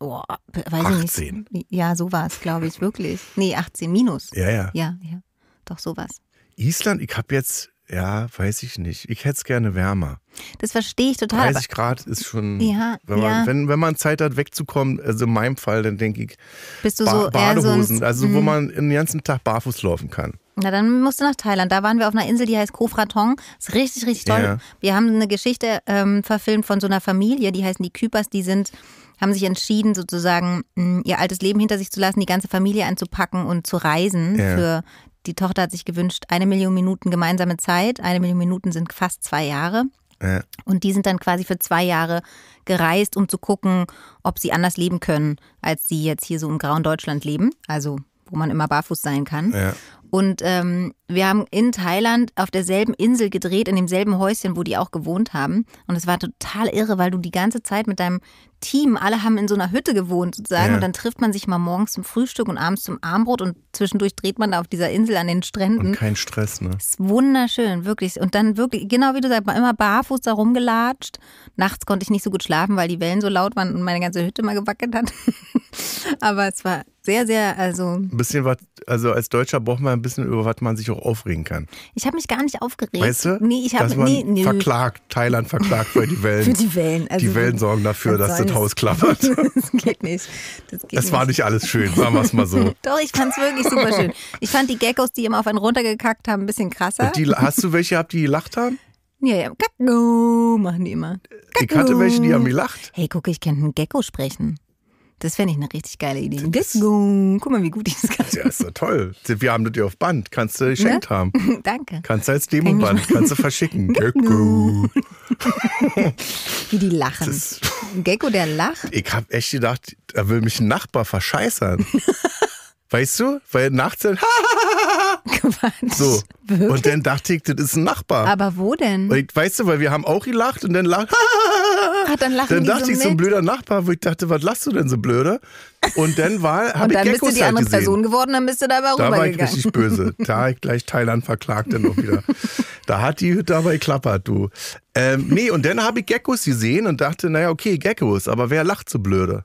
Oh, weiß 18. ich nicht. Ja, so war es, glaube ich, wirklich. Nee, 18 minus. Ja, ja. Ja, ja. Doch sowas. Island, ich habe jetzt ja, weiß ich nicht. Ich hätte es gerne wärmer. Das verstehe ich total. 30 Grad ist schon. Ja, wenn, man, ja. Wenn, wenn man Zeit hat, wegzukommen, also in meinem Fall, dann denke ich, Bist du ba so Badehosen, sonst, also wo hm. man den ganzen Tag barfuß laufen kann. Na, dann musst du nach Thailand. Da waren wir auf einer Insel, die heißt Koh Phratan. Ist richtig, richtig toll. Ja. Wir haben eine Geschichte ähm, verfilmt von so einer Familie, die heißen die Küpers, die sind haben sich entschieden, sozusagen mm, ihr altes Leben hinter sich zu lassen, die ganze Familie anzupacken und zu reisen ja. für die Tochter hat sich gewünscht, eine Million Minuten gemeinsame Zeit. Eine Million Minuten sind fast zwei Jahre. Und die sind dann quasi für zwei Jahre gereist, um zu gucken, ob sie anders leben können, als sie jetzt hier so im grauen Deutschland leben. Also wo man immer barfuß sein kann. Ja. Und ähm, wir haben in Thailand auf derselben Insel gedreht, in demselben Häuschen, wo die auch gewohnt haben. Und es war total irre, weil du die ganze Zeit mit deinem Team, alle haben in so einer Hütte gewohnt sozusagen. Ja. Und dann trifft man sich mal morgens zum Frühstück und abends zum Armbrot und zwischendurch dreht man da auf dieser Insel an den Stränden. Und kein Stress, ne? Ist wunderschön, wirklich. Und dann wirklich, genau wie du sagst, immer barfuß da rumgelatscht. Nachts konnte ich nicht so gut schlafen, weil die Wellen so laut waren und meine ganze Hütte mal gewackelt hat. Aber es war sehr, sehr, also. Ein bisschen was, also als Deutscher braucht man ein ein bisschen, über was man sich auch aufregen kann. Ich habe mich gar nicht aufgeregt. Weißt du? Nee, ich habe nee, nee. verklagt, Thailand verklagt für die Wellen. für die Wellen. Also die Wellen sorgen dafür, dass das Haus klappert. das geht nicht. Das geht es nicht. war nicht alles schön, sagen wir es mal so. Doch, ich fand es wirklich super schön. Ich fand die Geckos, die immer auf einen runtergekackt haben, ein bisschen krasser. die, hast du welche gehabt, die gelacht haben? Ja, ja, Gacko machen die immer. Gacko. Ich hatte welche, die haben gelacht. Hey, guck, ich kann einen Gecko sprechen. Das fände ich eine richtig geile Idee. Disco. Guck mal, wie gut ich das kann. Ja, ist so toll. Wir haben das dir auf Band. Kannst du geschenkt ja? Ne? haben. Danke. Kannst du als Demoband, kann kannst du verschicken. Gecko. wie die lachen. Das, Gecko, der lacht. Ich habe echt gedacht, da will mich ein Nachbar verscheißern. weißt du? Weil nachts dann. Quatsch. So. Wirklich? Und dann dachte ich, das ist ein Nachbar. Aber wo denn? Ich, weißt du, weil wir haben auch gelacht und dann lacht. Ach, ah, dann lachen dann dachte so ich, mit. so ein blöder Nachbar, wo ich dachte, was lachst du denn so blöde? Und dann war, habe ich dann bist du die halt andere halt Person geworden, dann bist du dabei rübergegangen. Da war ich richtig böse. Da habe ich gleich Thailand verklagt dann noch wieder. da hat die Hütte aber geklappert, du. Ähm, nee, und dann habe ich Geckos gesehen und dachte, naja, okay, Geckos, aber wer lacht so blöde?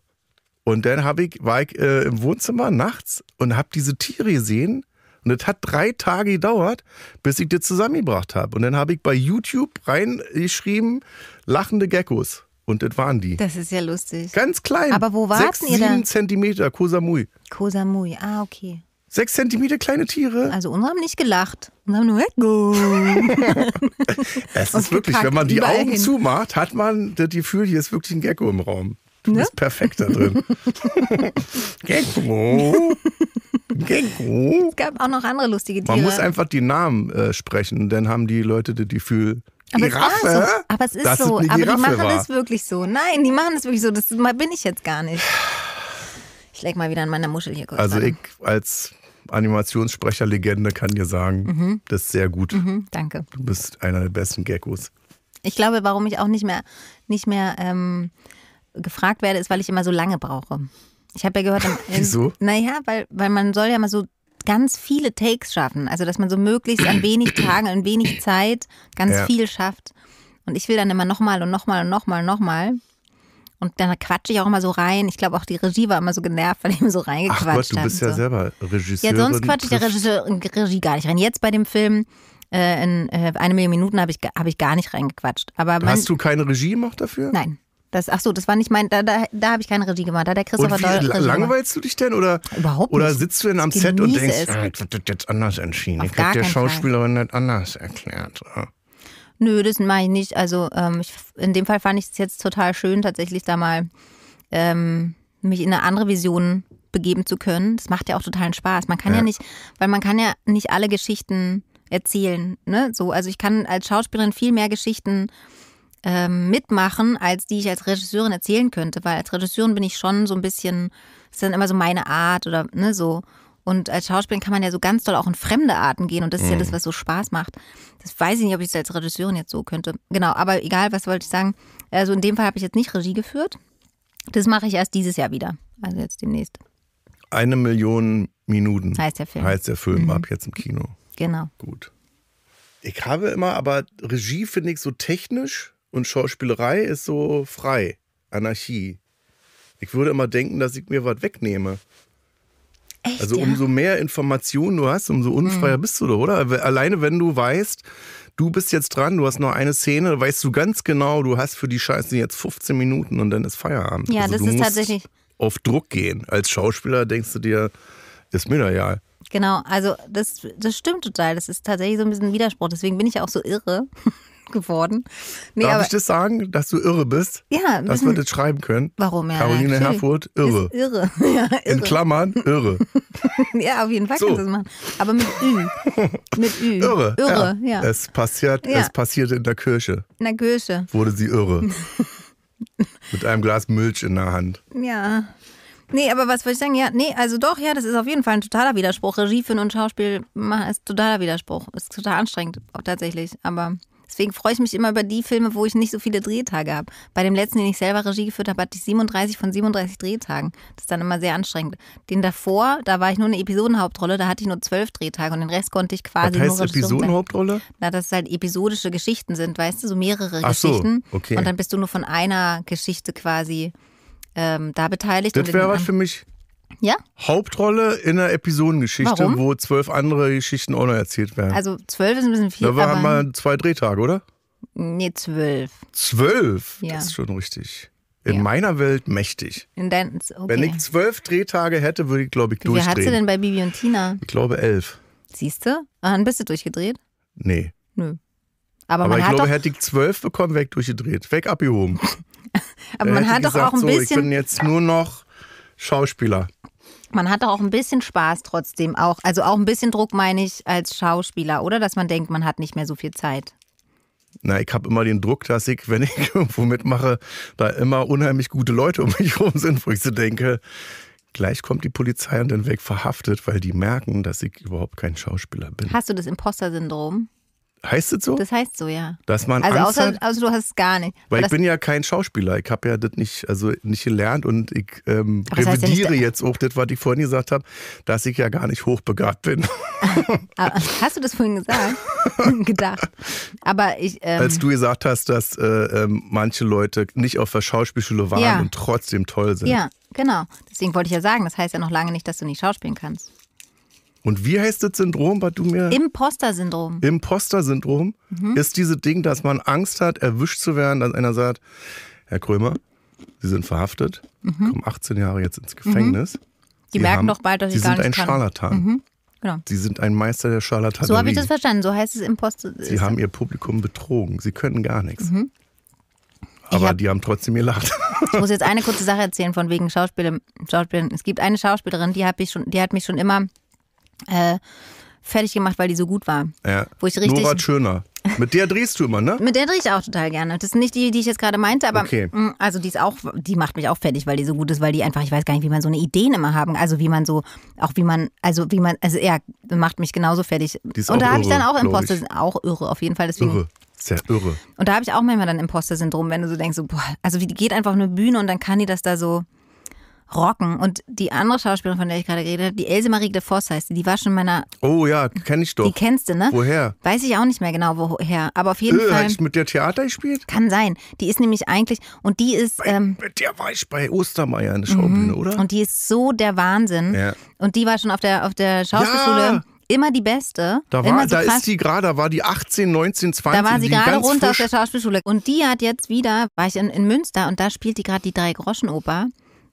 Und dann hab ich, war ich äh, im Wohnzimmer nachts und habe diese Tiere gesehen. Und es hat drei Tage gedauert, bis ich das zusammengebracht habe. Und dann habe ich bei YouTube reingeschrieben, lachende Geckos. Und das waren die. Das ist ja lustig. Ganz klein. Aber wo warten Sechs, denn? da? Sieben Zentimeter, Kosamui. Kosamui, ah, okay. Sechs Zentimeter kleine Tiere. Also unsere haben nicht gelacht. Unsere haben nur Gecko. es ist wirklich, wenn man die Augen hin. zumacht, hat man das Gefühl, hier ist wirklich ein Gecko im Raum. Du ne? bist perfekt da drin. Gecko. Gecko. Es gab auch noch andere lustige Tiere. Man muss einfach die Namen äh, sprechen, dann haben die Leute das Gefühl, aber Giraffe? Es so. Aber es ist so. Ist aber die machen war. es wirklich so. Nein, die machen das wirklich so. Das bin ich jetzt gar nicht. Ich lege mal wieder an meiner Muschel hier kurz. Also an. ich als Animationssprecherlegende kann dir sagen, mhm. das ist sehr gut. Mhm, danke. Du bist einer der besten Geckos. Ich glaube, warum ich auch nicht mehr, nicht mehr ähm, gefragt werde, ist, weil ich immer so lange brauche. Ich habe ja gehört, im, Wieso? Naja, weil, weil man soll ja mal so ganz viele Takes schaffen. Also, dass man so möglichst an wenig Tagen, an wenig Zeit ganz ja. viel schafft. Und ich will dann immer nochmal und nochmal und nochmal und nochmal. Und dann quatsche ich auch immer so rein. Ich glaube, auch die Regie war immer so genervt, weil ich immer so reingequatscht habe. Ach du bist ja so. selber Regisseur. Ja, sonst quatsche ich der Regisseur, Regie gar nicht rein. Jetzt bei dem Film äh, in äh, eine Million Minuten habe ich, hab ich gar nicht reingequatscht. Aber mein, Hast du keine Regie gemacht dafür? Nein. Das, ach so, das war nicht mein, da, da, da habe ich keine Regie gemacht. Da der Christopher und wie, Langweilst du dich denn oder, Überhaupt nicht. oder sitzt du denn am Set und denkst, es. ah, ich wird das jetzt anders entschieden. Auf ich hätte der Schauspielerin Fall. das anders erklärt. Ah. Nö, das mache ich nicht. Also ähm, ich, in dem Fall fand ich es jetzt total schön, tatsächlich da mal ähm, mich in eine andere Vision begeben zu können. Das macht ja auch totalen Spaß. Man kann ja, ja nicht, weil man kann ja nicht alle Geschichten erzählen. Ne? So, also ich kann als Schauspielerin viel mehr Geschichten äh, ähm, mitmachen, als die ich als Regisseurin erzählen könnte, weil als Regisseurin bin ich schon so ein bisschen, das ist dann immer so meine Art oder ne, so. Und als Schauspielerin kann man ja so ganz doll auch in fremde Arten gehen und das ist mhm. ja das, mhm. was so Spaß macht. Das weiß ich nicht, ob ich es als Regisseurin jetzt so könnte. Genau, aber egal, was wollte ich sagen. Also in dem Fall habe ich jetzt nicht Regie geführt. Das mache ich erst dieses Jahr wieder, also jetzt demnächst. Eine Million Minuten heißt der Film, heißt der Film mhm. ab jetzt im Kino. Genau. Gut. Ich habe immer, aber Regie finde ich so technisch und Schauspielerei ist so frei. Anarchie. Ich würde immer denken, dass ich mir was wegnehme. Echt, also ja? umso mehr Informationen du hast, umso unfreier mhm. bist du, doch, oder? Alleine wenn du weißt, du bist jetzt dran, du hast noch eine Szene, weißt du ganz genau, du hast für die Scheiße jetzt 15 Minuten und dann ist Feierabend. Ja, also das ist tatsächlich. Auf Druck gehen. Als Schauspieler denkst du dir, ist mir da ja. Genau, also das, das stimmt total. Das ist tatsächlich so ein bisschen Widerspruch. Deswegen bin ich auch so irre geworden. Nee, Darf aber, ich das sagen, dass du irre bist? Ja. Dass wir das schreiben können? Warum, ja? Caroline Herfurth, irre. irre. Ja, irre. In Klammern, irre. ja, auf jeden Fall so. kannst du das machen. Aber mit Ü. mit Ü. Irre. Irre, ja. ja. Es, passiert, ja. es passiert in der Kirche. In der Kirche. Wurde sie irre. mit einem Glas Milch in der Hand. Ja. Nee, aber was wollte ich sagen? Ja, nee, also doch, ja, das ist auf jeden Fall ein totaler Widerspruch. Regie führen und Schauspiel machen ist totaler Widerspruch. Ist total anstrengend, auch tatsächlich. Aber Deswegen freue ich mich immer über die Filme, wo ich nicht so viele Drehtage habe. Bei dem letzten, den ich selber Regie geführt habe, hatte ich 37 von 37 Drehtagen. Das ist dann immer sehr anstrengend. Den davor, da war ich nur eine Episodenhauptrolle, da hatte ich nur zwölf Drehtage und den Rest konnte ich quasi Was heißt nur Episodenhauptrolle? Na, dass es halt episodische Geschichten sind, weißt du, so mehrere Ach Geschichten. So, okay. Und dann bist du nur von einer Geschichte quasi ähm, da beteiligt. Das wäre was für mich. Ja? Hauptrolle in einer Episodengeschichte, Warum? wo zwölf andere Geschichten auch noch erzählt werden. Also zwölf ist ein bisschen viel. Da waren mal zwei Drehtage, oder? Nee, zwölf. Zwölf? Ja. Das ist schon richtig. In ja. meiner Welt mächtig. Dein, okay. Wenn ich zwölf Drehtage hätte, würde ich, glaube ich, Wie durchdrehen. Wie viel hat sie denn bei Bibi und Tina? Ich glaube elf. Siehst du? Ah, dann bist du durchgedreht? Nee. Nö. Aber, Aber man ich hat glaube, doch hätte ich zwölf bekommen, weg durchgedreht. Weg abgehoben. Aber da man hat doch gesagt, auch ein bisschen. So, ich bin jetzt nur noch Schauspieler man hat auch ein bisschen Spaß trotzdem auch. Also auch ein bisschen Druck meine ich als Schauspieler, oder? Dass man denkt, man hat nicht mehr so viel Zeit. Na, ich habe immer den Druck, dass ich, wenn ich irgendwo mitmache, da immer unheimlich gute Leute um mich herum sind, wo ich so denke, gleich kommt die Polizei und dann weg verhaftet, weil die merken, dass ich überhaupt kein Schauspieler bin. Hast du das Imposter-Syndrom? Heißt es so? Das heißt so, ja. Dass man also, Angst außer, hat, also du hast es gar nicht. Weil ich bin ja kein Schauspieler. Ich habe ja das nicht, also nicht gelernt und ich ähm, revidiere ja äh, jetzt auch das, was ich vorhin gesagt habe, dass ich ja gar nicht hochbegabt bin. Ah, hast du das vorhin gesagt? Gedacht. Aber ich. Ähm, Als du gesagt hast, dass äh, ähm, manche Leute nicht auf der Schauspielschule waren ja. und trotzdem toll sind. Ja, genau. Deswegen wollte ich ja sagen, das heißt ja noch lange nicht, dass du nicht schauspielen kannst. Und wie heißt das Syndrom, was du mir. Imposter-Syndrom. Imposter-Syndrom mhm. ist dieses Ding, dass man Angst hat, erwischt zu werden, dass einer sagt: Herr Krömer, Sie sind verhaftet, mhm. kommen 18 Jahre jetzt ins Gefängnis. Mhm. Die, Sie merken haben, doch bald, dass Sie ich gar nicht Sie sind ein kann. Scharlatan. Mhm. Genau. Sie sind ein Meister der Scharlatanerie. So habe ich das verstanden. So heißt es Imposter. syndrom Sie haben ihr Publikum betrogen. Sie können gar nichts. Mhm. Aber hab, die haben trotzdem ihr gelacht. Ich muss jetzt eine kurze Sache erzählen von wegen Schauspielern. Schauspielern. Es gibt eine Schauspielerin, die hat mich schon, die hat mich schon immer äh, fertig gemacht, weil die so gut war. Ja. Wo ich richtig. Nora Schöner. Mit der drehst du immer, ne? Mit der drehe ich auch total gerne. Das ist nicht die, die ich jetzt gerade meinte, aber okay. Mm, also die ist auch, die macht mich auch fertig, weil die so gut ist, weil die einfach, ich weiß gar nicht, wie man so eine Ideen immer haben, also wie man so, auch wie man, also wie man, also er macht mich genauso fertig. Die ist Und da habe ich dann auch Imposter, auch irre auf jeden Fall, deswegen. Irre. Sehr irre. Und da habe ich auch manchmal dann Imposter-Syndrom, wenn du so denkst, so, boah, also wie die geht einfach auf eine Bühne und dann kann die das da so rocken. Und die andere Schauspielerin, von der ich gerade rede, die Else Marie de Voss heißt, die war schon meiner. Oh ja, kenne ich doch. Die kennst du, ne? Woher? Weiß ich auch nicht mehr genau, woher. Aber auf jeden äh, Fall. Hat mit der Theater gespielt? Kann sein. Die ist nämlich eigentlich. Und die ist. Bei, ähm, mit der war ich bei Ostermeier in der Schaubühne, mhm. oder? Und die ist so der Wahnsinn. Ja. Und die war schon auf der, auf der Schauspielschule. Ja immer die Beste. Da, war, so da ist sie gerade, da war die 18, 19, 20. Da war sie gerade runter frisch. aus der Schauspielschule. Und die hat jetzt wieder, war ich in, in Münster und da spielt die gerade die Drei-Groschen-Oper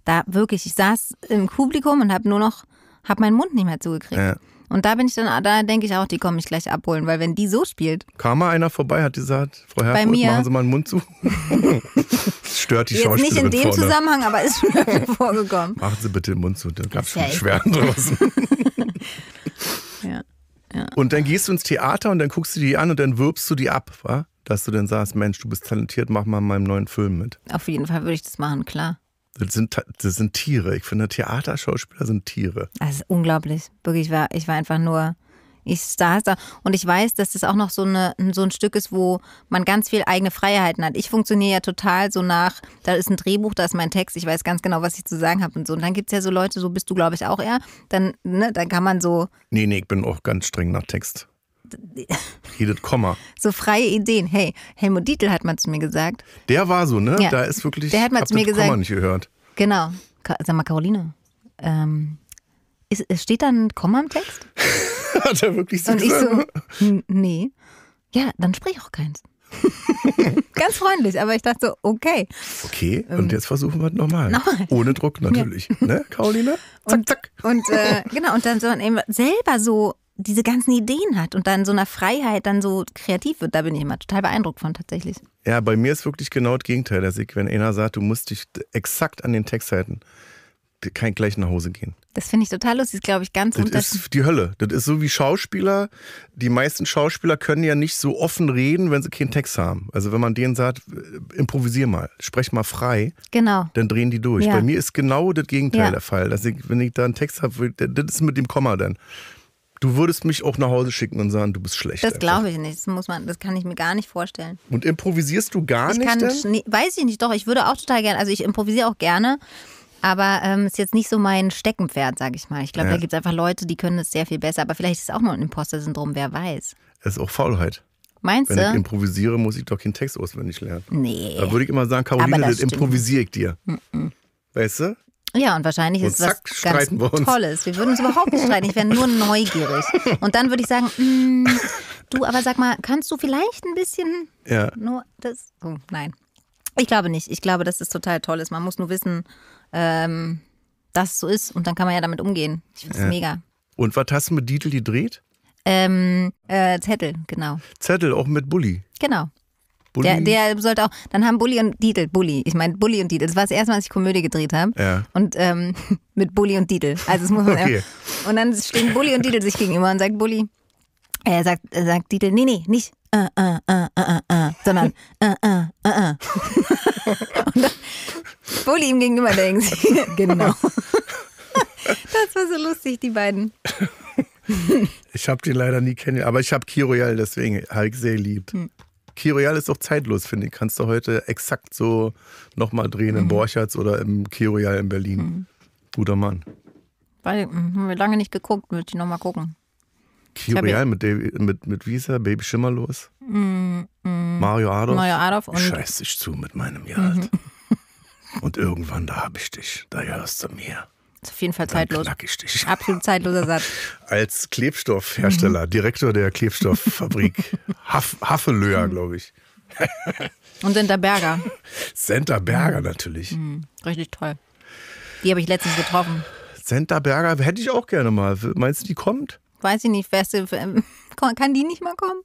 da wirklich, ich saß im Publikum und habe nur noch, habe meinen Mund nicht mehr zugekriegt. Ja. Und da bin ich dann, da denke ich auch, die kommen mich gleich abholen, weil wenn die so spielt. Kam mal einer vorbei, hat gesagt, Frau Herford, machen Sie mal den Mund zu. das stört die Chance. Jetzt nicht in dem vorne. Zusammenhang, aber ist schon vorgekommen. Machen Sie bitte den Mund zu, da gab es schon Schweren draußen. ja, ja. Und dann gehst du ins Theater und dann guckst du die an und dann wirbst du die ab, wa? dass du dann sagst, Mensch, du bist talentiert, mach mal in meinem neuen Film mit. Auf jeden Fall würde ich das machen, klar. Das sind, das sind Tiere. Ich finde, Theaterschauspieler sind Tiere. Das ist unglaublich. Wirklich, ich war, ich war einfach nur. Ich saß da und ich weiß, dass das auch noch so, eine, so ein Stück ist, wo man ganz viel eigene Freiheiten hat. Ich funktioniere ja total so nach, da ist ein Drehbuch, da ist mein Text, ich weiß ganz genau, was ich zu sagen habe und so. Und dann gibt es ja so Leute, so bist du, glaube ich, auch eher. Dann, ne, dann kann man so. Nee, nee, ich bin auch ganz streng nach Text jedes Komma. So freie Ideen. Hey, Helmut Dietl hat mal zu mir gesagt. Der war so, ne? Ja. Da ist wirklich. Der hat mal zu mir gesagt. Komma nicht gehört. Genau. Sag mal, Caroline. Ähm, ist, steht da ein Komma im Text? hat er wirklich so Und gesagt? ich so, nee. Ja, dann sprich auch keins. Ganz freundlich, aber ich dachte so, okay. Okay, und ähm, jetzt versuchen wir es nochmal. nochmal. Ohne Druck natürlich. Ja. Ne, Caroline? Zack, und, zack. Und äh, genau, und dann so eben selber so diese ganzen Ideen hat und dann so einer Freiheit dann so kreativ wird. Da bin ich immer total beeindruckt von tatsächlich. Ja, bei mir ist wirklich genau das Gegenteil. Dass ich, wenn einer sagt, du musst dich exakt an den Text halten, kann gleich nach Hause gehen. Das finde ich total lustig, glaube ich, ganz Das ist die Hölle. Das ist so wie Schauspieler. Die meisten Schauspieler können ja nicht so offen reden, wenn sie keinen Text haben. Also wenn man denen sagt, äh, improvisier mal, sprech mal frei, genau. dann drehen die durch. Ja. Bei mir ist genau das Gegenteil ja. der Fall. Dass ich, wenn ich da einen Text habe, das ist mit dem Komma dann. Du würdest mich auch nach Hause schicken und sagen, du bist schlecht. Das glaube ich nicht. Das muss man, das kann ich mir gar nicht vorstellen. Und improvisierst du gar ich nicht? Kann, nee, weiß ich nicht. Doch, ich würde auch total gerne. Also ich improvisiere auch gerne. Aber ähm, ist jetzt nicht so mein Steckenpferd, sage ich mal. Ich glaube, ja. da gibt es einfach Leute, die können es sehr viel besser. Aber vielleicht ist es auch nur ein Imposter-Syndrom, wer weiß. Es ist auch Faulheit. Meinst Wenn du? Wenn ich improvisiere, muss ich doch keinen Text auswendig lernen. Nee. Da würde ich immer sagen, Caroline, das, das improvisiere ich dir. Mm -mm. Weißt du? Ja, und wahrscheinlich und ist zack, was ganz wir Tolles. Wir würden uns überhaupt nicht streiten. Ich wäre nur neugierig. Und dann würde ich sagen, mm, du, aber sag mal, kannst du vielleicht ein bisschen ja. nur das? Oh, nein. Ich glaube nicht. Ich glaube, dass es total toll ist. Man muss nur wissen, ähm, dass es so ist und dann kann man ja damit umgehen. Ich finde es ja. mega. Und was hast du mit Dietl gedreht? Ähm, äh, Zettel, genau. Zettel, auch mit Bulli. Genau. Der, der, sollte auch, dann haben Bully und Didel, Bully, ich meine Bully und Didel, das war das erste Mal, als ich Komödie gedreht habe. Ja. Und ähm, mit Bully und Didel. Also das muss man okay. Und dann stehen Bully und Didel sich gegenüber und sagt Bully, er äh, sagt, äh, sagt Didel, nee, nee, nicht, äh, äh, äh, äh, äh, äh, sondern, äh, äh, äh, äh. und dann Bully ihm gegenüber denken sie. genau. das war so lustig, die beiden. ich habe die leider nie kennengelernt, aber ich habe Kiroyal deswegen Hulk sehr liebt. Hm. Kiroyal ist auch zeitlos, finde ich. Kannst du heute exakt so nochmal drehen mhm. im Borchards oder im Kiroyal in Berlin. Mhm. Guter Mann. Weil, mhm, haben wir lange nicht geguckt, würde ich nochmal gucken. Kiroyal mit, mit, mit Visa, Baby Schimmerlos, mhm. Mm. Mario Adolf. Mario Adolf und. Scheiß dich zu mit meinem Jahr. Mhm. Und irgendwann, da hab ich dich. Da gehörst du mir. Ist auf jeden Fall zeitlos. Absolut zeitloser Satz. Als Klebstoffhersteller, mhm. Direktor der Klebstofffabrik Haff, Haffelöhr, mhm. glaube ich. Und Senta Berger. Senta Berger natürlich. Mhm. Richtig toll. Die habe ich letztens getroffen. Senta Berger hätte ich auch gerne mal. Meinst du, die kommt? weiß ich nicht, Festival. Ähm, kann die nicht mal kommen?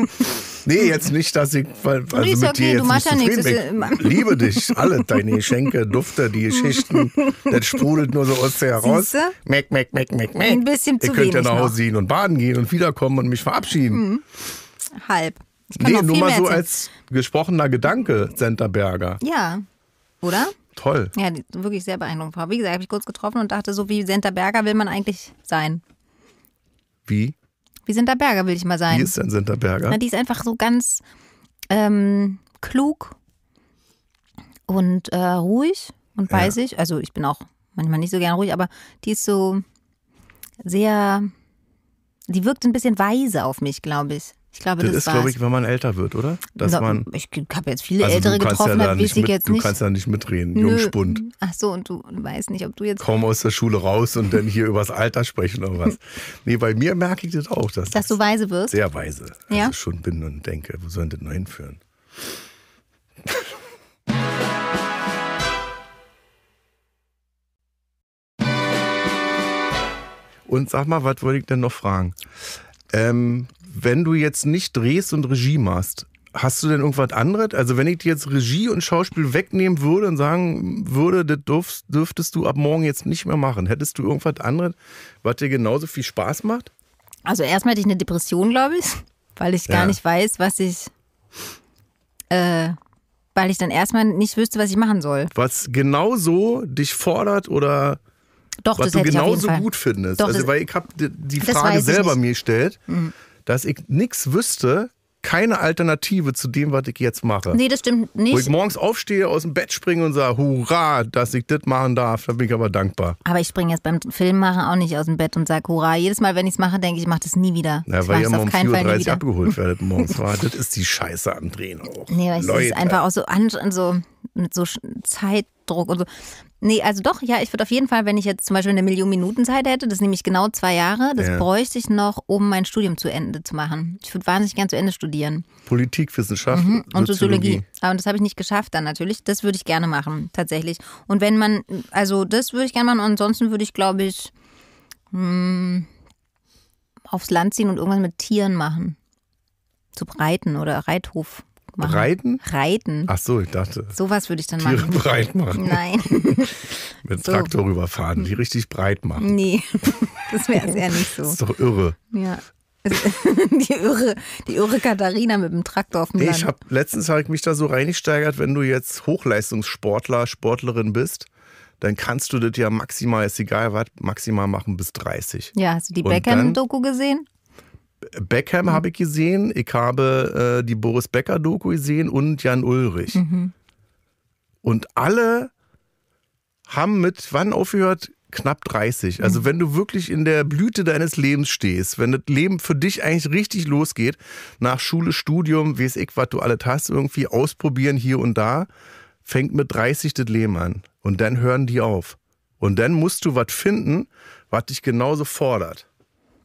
nee, jetzt nicht, dass ich. Also ist mit okay, dir jetzt du machst ja nichts. Ich liebe dich, alle deine Geschenke, Dufte, die Geschichten. Das sprudelt nur so aus dir heraus. Meck, meck, meck, meck, meck. Ein bisschen zu Ihr Ich ja nach Hause gehen und baden gehen und wiederkommen und mich verabschieden. Mhm. Halb. Ich kann nee, nur mal so als gesprochener Gedanke, Senterberger. Ja, oder? Toll. Ja, wirklich sehr beeindruckend. Wie gesagt, habe ich kurz getroffen und dachte, so wie Senterberger will man eigentlich sein. Wie? Wie Sinterberger, will ich mal sein. Wie ist denn Sinterberger? Na, die ist einfach so ganz ähm, klug und äh, ruhig und bei ja. sich. Also ich bin auch manchmal nicht so gern ruhig, aber die ist so sehr, die wirkt ein bisschen weise auf mich, glaube ich. Ich glaube, das, das ist, glaube ich, wenn man älter wird, oder? Dass no, man, ich habe jetzt viele also Ältere getroffen, ja weiß ich jetzt du nicht. Du kannst ja nicht mitreden, Nö. Jungspund. Mm, ach so, und du weißt nicht, ob du jetzt... Kaum aus der Schule raus und dann hier übers Alter sprechen oder was. Nee, bei mir merke ich das auch. Dass, dass du weise wirst? Sehr weise. Also ja? Also schon bin und denke, wo sollen das noch hinführen? und sag mal, was wollte ich denn noch fragen? Ähm, wenn du jetzt nicht drehst und Regie machst, hast du denn irgendwas anderes? Also wenn ich dir jetzt Regie und Schauspiel wegnehmen würde und sagen würde, das dürfst, dürftest du ab morgen jetzt nicht mehr machen, hättest du irgendwas anderes, was dir genauso viel Spaß macht? Also erstmal hätte ich eine Depression, glaube ich, weil ich gar ja. nicht weiß, was ich... Äh, weil ich dann erstmal nicht wüsste, was ich machen soll. Was genauso dich fordert oder Doch, was du genauso gut findest. Doch, also weil ich habe die Frage selber mir gestellt. Mhm dass ich nichts wüsste, keine Alternative zu dem, was ich jetzt mache. Nee, das stimmt nicht. Wo ich morgens aufstehe, aus dem Bett springe und sage, hurra, dass ich das machen darf, da bin ich aber dankbar. Aber ich springe jetzt beim Filmmachen auch nicht aus dem Bett und sage, hurra. Jedes Mal, wenn ich es mache, denke ich, ich mache das nie wieder. Ja, ich weil ihr immer um 4.30 Uhr abgeholt werdet morgens. das ist die Scheiße am Drehen auch. Nee, weil ich es einfach auch so, an, so mit so Zeit Abdruck und so. Nee, also doch, ja, ich würde auf jeden Fall, wenn ich jetzt zum Beispiel eine Million Minuten Zeit hätte, das nehme ich genau zwei Jahre, das ja. bräuchte ich noch, um mein Studium zu Ende zu machen. Ich würde wahnsinnig gern zu Ende studieren. Politik, Wissenschaft mhm. und Soziologie. Aber das habe ich nicht geschafft dann natürlich. Das würde ich gerne machen, tatsächlich. Und wenn man, also das würde ich gerne machen. Ansonsten würde ich, glaube ich, mh, hm, aufs Land ziehen und irgendwas mit Tieren machen. Zu Breiten oder Reithof breit machen. Reiten? Reiten. Ach so, ich dachte. Sowas würde ich dann Tiere machen. Tiere breit machen. Nein. Mit so. Traktor rüberfahren, die richtig breit machen. Nee, das wäre es ja nicht so. Das ist doch irre. Ja. die irre, die irre Katharina mit dem Traktor auf dem nee, Land. Ich habe letztens habe ich mich da so reingesteigert, wenn du jetzt Hochleistungssportler, Sportlerin bist, dann kannst du das ja maximal, ist egal was, maximal machen bis 30. Ja, hast du die Beckham-Doku gesehen? Beckham mhm. habe ich gesehen, ich habe äh, die Boris Becker-Doku gesehen und Jan Ulrich. Mhm. Und alle haben mit wann aufgehört? Knapp 30. Mhm. Also, wenn du wirklich in der Blüte deines Lebens stehst, wenn das Leben für dich eigentlich richtig losgeht, nach Schule, Studium, weiß ich, was du alles hast, irgendwie ausprobieren hier und da, fängt mit 30 das Leben an. Und dann hören die auf. Und dann musst du was finden, was dich genauso fordert.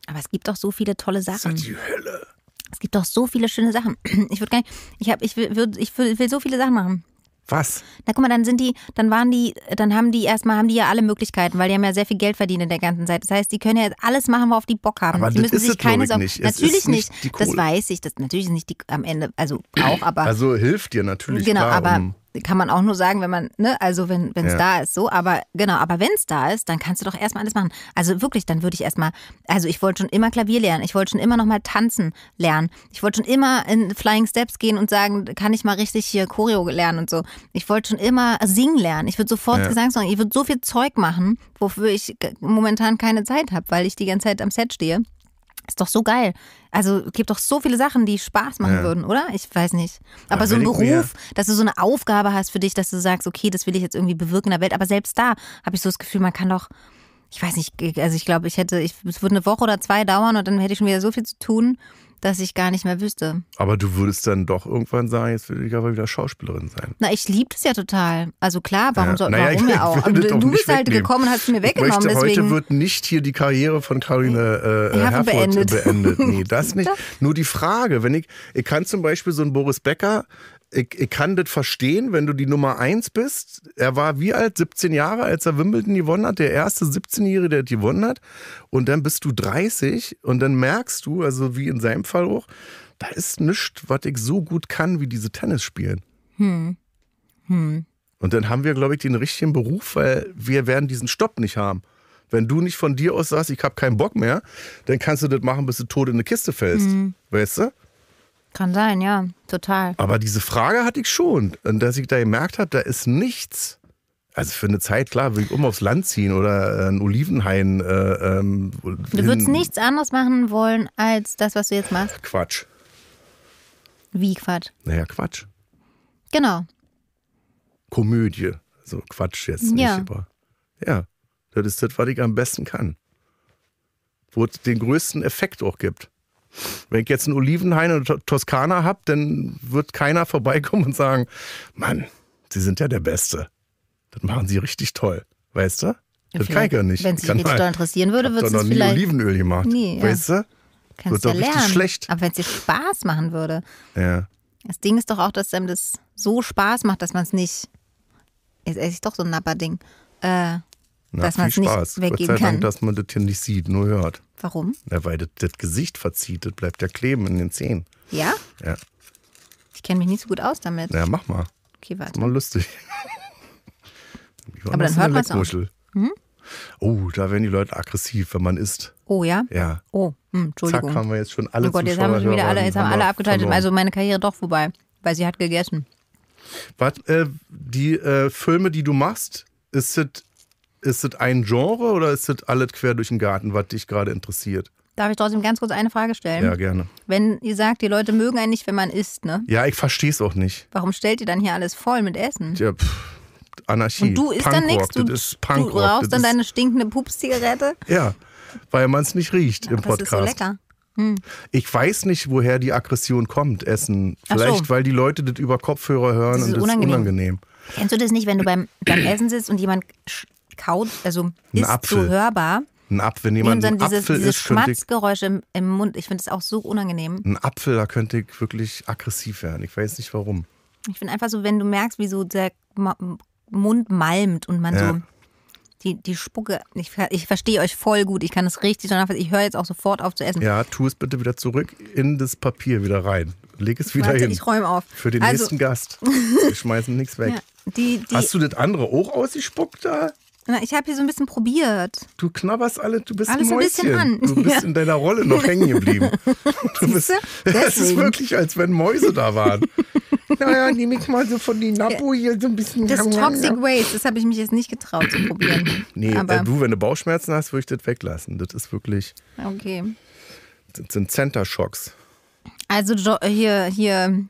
Aber es gibt doch so viele tolle Sachen. Das ist die Hölle. Es gibt doch so viele schöne Sachen. Ich würde gerne, ich habe, ich will, ich will, will so viele Sachen machen. Was? Na guck mal, dann sind die, dann waren die, dann haben die erstmal, haben die ja alle Möglichkeiten, weil die haben ja sehr viel Geld verdient in der ganzen Zeit. Das heißt, die können ja alles machen, worauf die Bock haben. Aber die müssen sich keine Sorgen. Nicht. Natürlich nicht. nicht das weiß ich. Das natürlich ist nicht die am Ende, also auch, aber. Also hilft dir natürlich. Genau, klar, aber um kann man auch nur sagen, wenn man, ne, also wenn es ja. da ist, so, aber genau, aber wenn es da ist, dann kannst du doch erstmal alles machen. Also wirklich, dann würde ich erstmal, also ich wollte schon immer Klavier lernen, ich wollte schon immer nochmal tanzen lernen, ich wollte schon immer in Flying Steps gehen und sagen, kann ich mal richtig hier Choreo lernen und so. Ich wollte schon immer singen lernen, ich würde sofort ja. Gesangssong, ich würde so viel Zeug machen, wofür ich momentan keine Zeit habe, weil ich die ganze Zeit am Set stehe. Ist doch so geil. Also gibt doch so viele Sachen, die Spaß machen ja. würden, oder? Ich weiß nicht. Aber ja, so ein Beruf, mehr. dass du so eine Aufgabe hast für dich, dass du sagst, okay, das will ich jetzt irgendwie bewirken in der Welt. Aber selbst da habe ich so das Gefühl, man kann doch, ich weiß nicht, also ich glaube, ich hätte, ich, es würde eine Woche oder zwei dauern und dann hätte ich schon wieder so viel zu tun dass ich gar nicht mehr wüsste. Aber du würdest dann doch irgendwann sagen, jetzt will ich aber wieder Schauspielerin sein. Na, ich liebe das ja total. Also klar, warum ja. soll naja, warum ich, auch? Aber also du, du bist halt gekommen und hast mir weggenommen. Ich möchte, deswegen... Heute wird nicht hier die Karriere von Caroline äh, Herford beendet. beendet. Nee, das nicht. Nur die Frage, wenn ich, ich kann zum Beispiel so einen Boris Becker ich, ich kann das verstehen, wenn du die Nummer 1 bist. Er war wie alt? 17 Jahre, als er Wimbledon gewonnen hat. Der erste 17-Jährige, der gewonnen hat. Und dann bist du 30 und dann merkst du, also wie in seinem Fall auch, da ist nichts, was ich so gut kann, wie diese Tennis spielen. Hm. Hm. Und dann haben wir, glaube ich, den richtigen Beruf, weil wir werden diesen Stopp nicht haben. Wenn du nicht von dir aus sagst, ich habe keinen Bock mehr, dann kannst du das machen, bis du tot in eine Kiste fällst. Mhm. Weißt du? Kann sein, ja, total. Aber diese Frage hatte ich schon. Und dass ich da gemerkt habe, da ist nichts. Also für eine Zeit, klar, will ich um aufs Land ziehen oder äh, einen Olivenhain. Äh, ähm, du würdest nichts anderes machen wollen als das, was du jetzt machst. Quatsch. Wie Quatsch? Naja, Quatsch. Genau. Komödie. So Quatsch jetzt nicht, ja. aber. Ja, das ist das, was ich am besten kann. Wo es den größten Effekt auch gibt. Wenn ich jetzt einen Olivenhain oder Toskana habe, dann wird keiner vorbeikommen und sagen, Mann, Sie sind ja der Beste. Das machen Sie richtig toll, weißt du? Das kann ich ja nicht. Wenn es sich nicht jetzt interessieren würde, würdest du es vielleicht... nie Olivenöl gemacht, nee, ja. weißt du? Kannst wird ja lernen. schlecht. Aber wenn es dir Spaß machen würde. Ja. Das Ding ist doch auch, dass einem das so Spaß macht, dass man es nicht... Jetzt esse ich doch so ein Napper-Ding. Äh, na, dass man es nicht weggeben Gott sei Dank, kann. dass man das hier nicht sieht, nur hört. Warum? Ja, weil das, das Gesicht verzieht, das bleibt ja kleben in den Zähnen. Ja? Ja. Ich kenne mich nicht so gut aus damit. Ja, mach mal. Okay, warte. Ist mal lustig. Aber dann hört man es auch. Hm? Oh, da werden die Leute aggressiv, wenn man isst. Oh ja? Ja. Oh, hm, Entschuldigung. Zack, haben wir jetzt schon alle Oh Gott, jetzt haben, schon wieder alle, jetzt haben alle abgeschaltet. Also meine Karriere doch vorbei, weil sie hat gegessen. Was, äh, die äh, Filme, die du machst, ist das ist das ein Genre oder ist das alles quer durch den Garten, was dich gerade interessiert? Darf ich trotzdem ganz kurz eine Frage stellen? Ja, gerne. Wenn ihr sagt, die Leute mögen einen nicht, wenn man isst, ne? Ja, ich verstehe es auch nicht. Warum stellt ihr dann hier alles voll mit Essen? Ja, pff, Anarchie. Und du isst Punkrock, dann nichts. Du, das ist Punkrock, du rauchst dann deine stinkende Pups-Zigarette? Ja, weil man es nicht riecht ja, im Podcast. Das ist so lecker. Hm. Ich weiß nicht, woher die Aggression kommt, Essen. Vielleicht, so. weil die Leute das über Kopfhörer hören das und das unangenehm. ist unangenehm. Kennst du das nicht, wenn du beim, beim Essen sitzt und jemand kaut, also ist so hörbar. Ein Apfel, wenn jemand dann dieses, Apfel diese ist, Schmatzgeräusche im, im Mund, ich finde es auch so unangenehm. Ein Apfel, da könnte ich wirklich aggressiv werden. Ich weiß nicht warum. Ich finde einfach so, wenn du merkst, wie so der Mund malmt und man ja. so die, die Spucke. Ich, ich verstehe euch voll gut. Ich kann das richtig nachvollziehen. Ich höre jetzt auch sofort auf zu essen. Ja, tu es bitte wieder zurück in das Papier wieder rein. Leg es wieder Warte, hin. Ich räume auf. Für den also, nächsten Gast. Wir schmeißen nichts weg. Ja, die, die, Hast du das andere auch ausgespuckt da? Na, ich habe hier so ein bisschen probiert. Du knabberst alle, du bist Alles ein Ein bisschen an. Du bist ja. in deiner Rolle noch hängen geblieben. Du bist, es ist wirklich, als wenn Mäuse da waren. naja, nehme ich mal so von die Napo hier so ein bisschen. Das Toxic Waste, das habe ich mich jetzt nicht getraut zu probieren. Nee, Aber äh, du, wenn du Bauchschmerzen hast, würde ich das weglassen. Das ist wirklich. Okay. Das sind center Shocks. Also hier, hier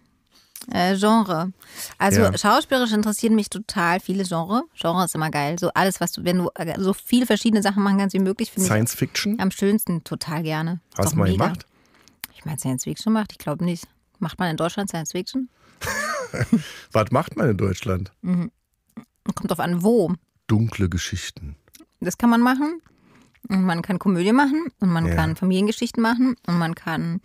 äh, Genre. Also ja. schauspielerisch interessieren mich total viele Genre. Genre ist immer geil. So alles, was du, wenn du äh, so viele verschiedene Sachen machen kannst wie möglich, finde ich. Science Fiction? Am schönsten, total gerne. Hast du mal gemacht? Ich meine, Science Fiction macht, ich glaube nicht. Macht man in Deutschland Science Fiction? was macht man in Deutschland? Mhm. Kommt drauf an, wo. Dunkle Geschichten. Das kann man machen. Und man kann Komödie machen und man ja. kann Familiengeschichten machen und man kann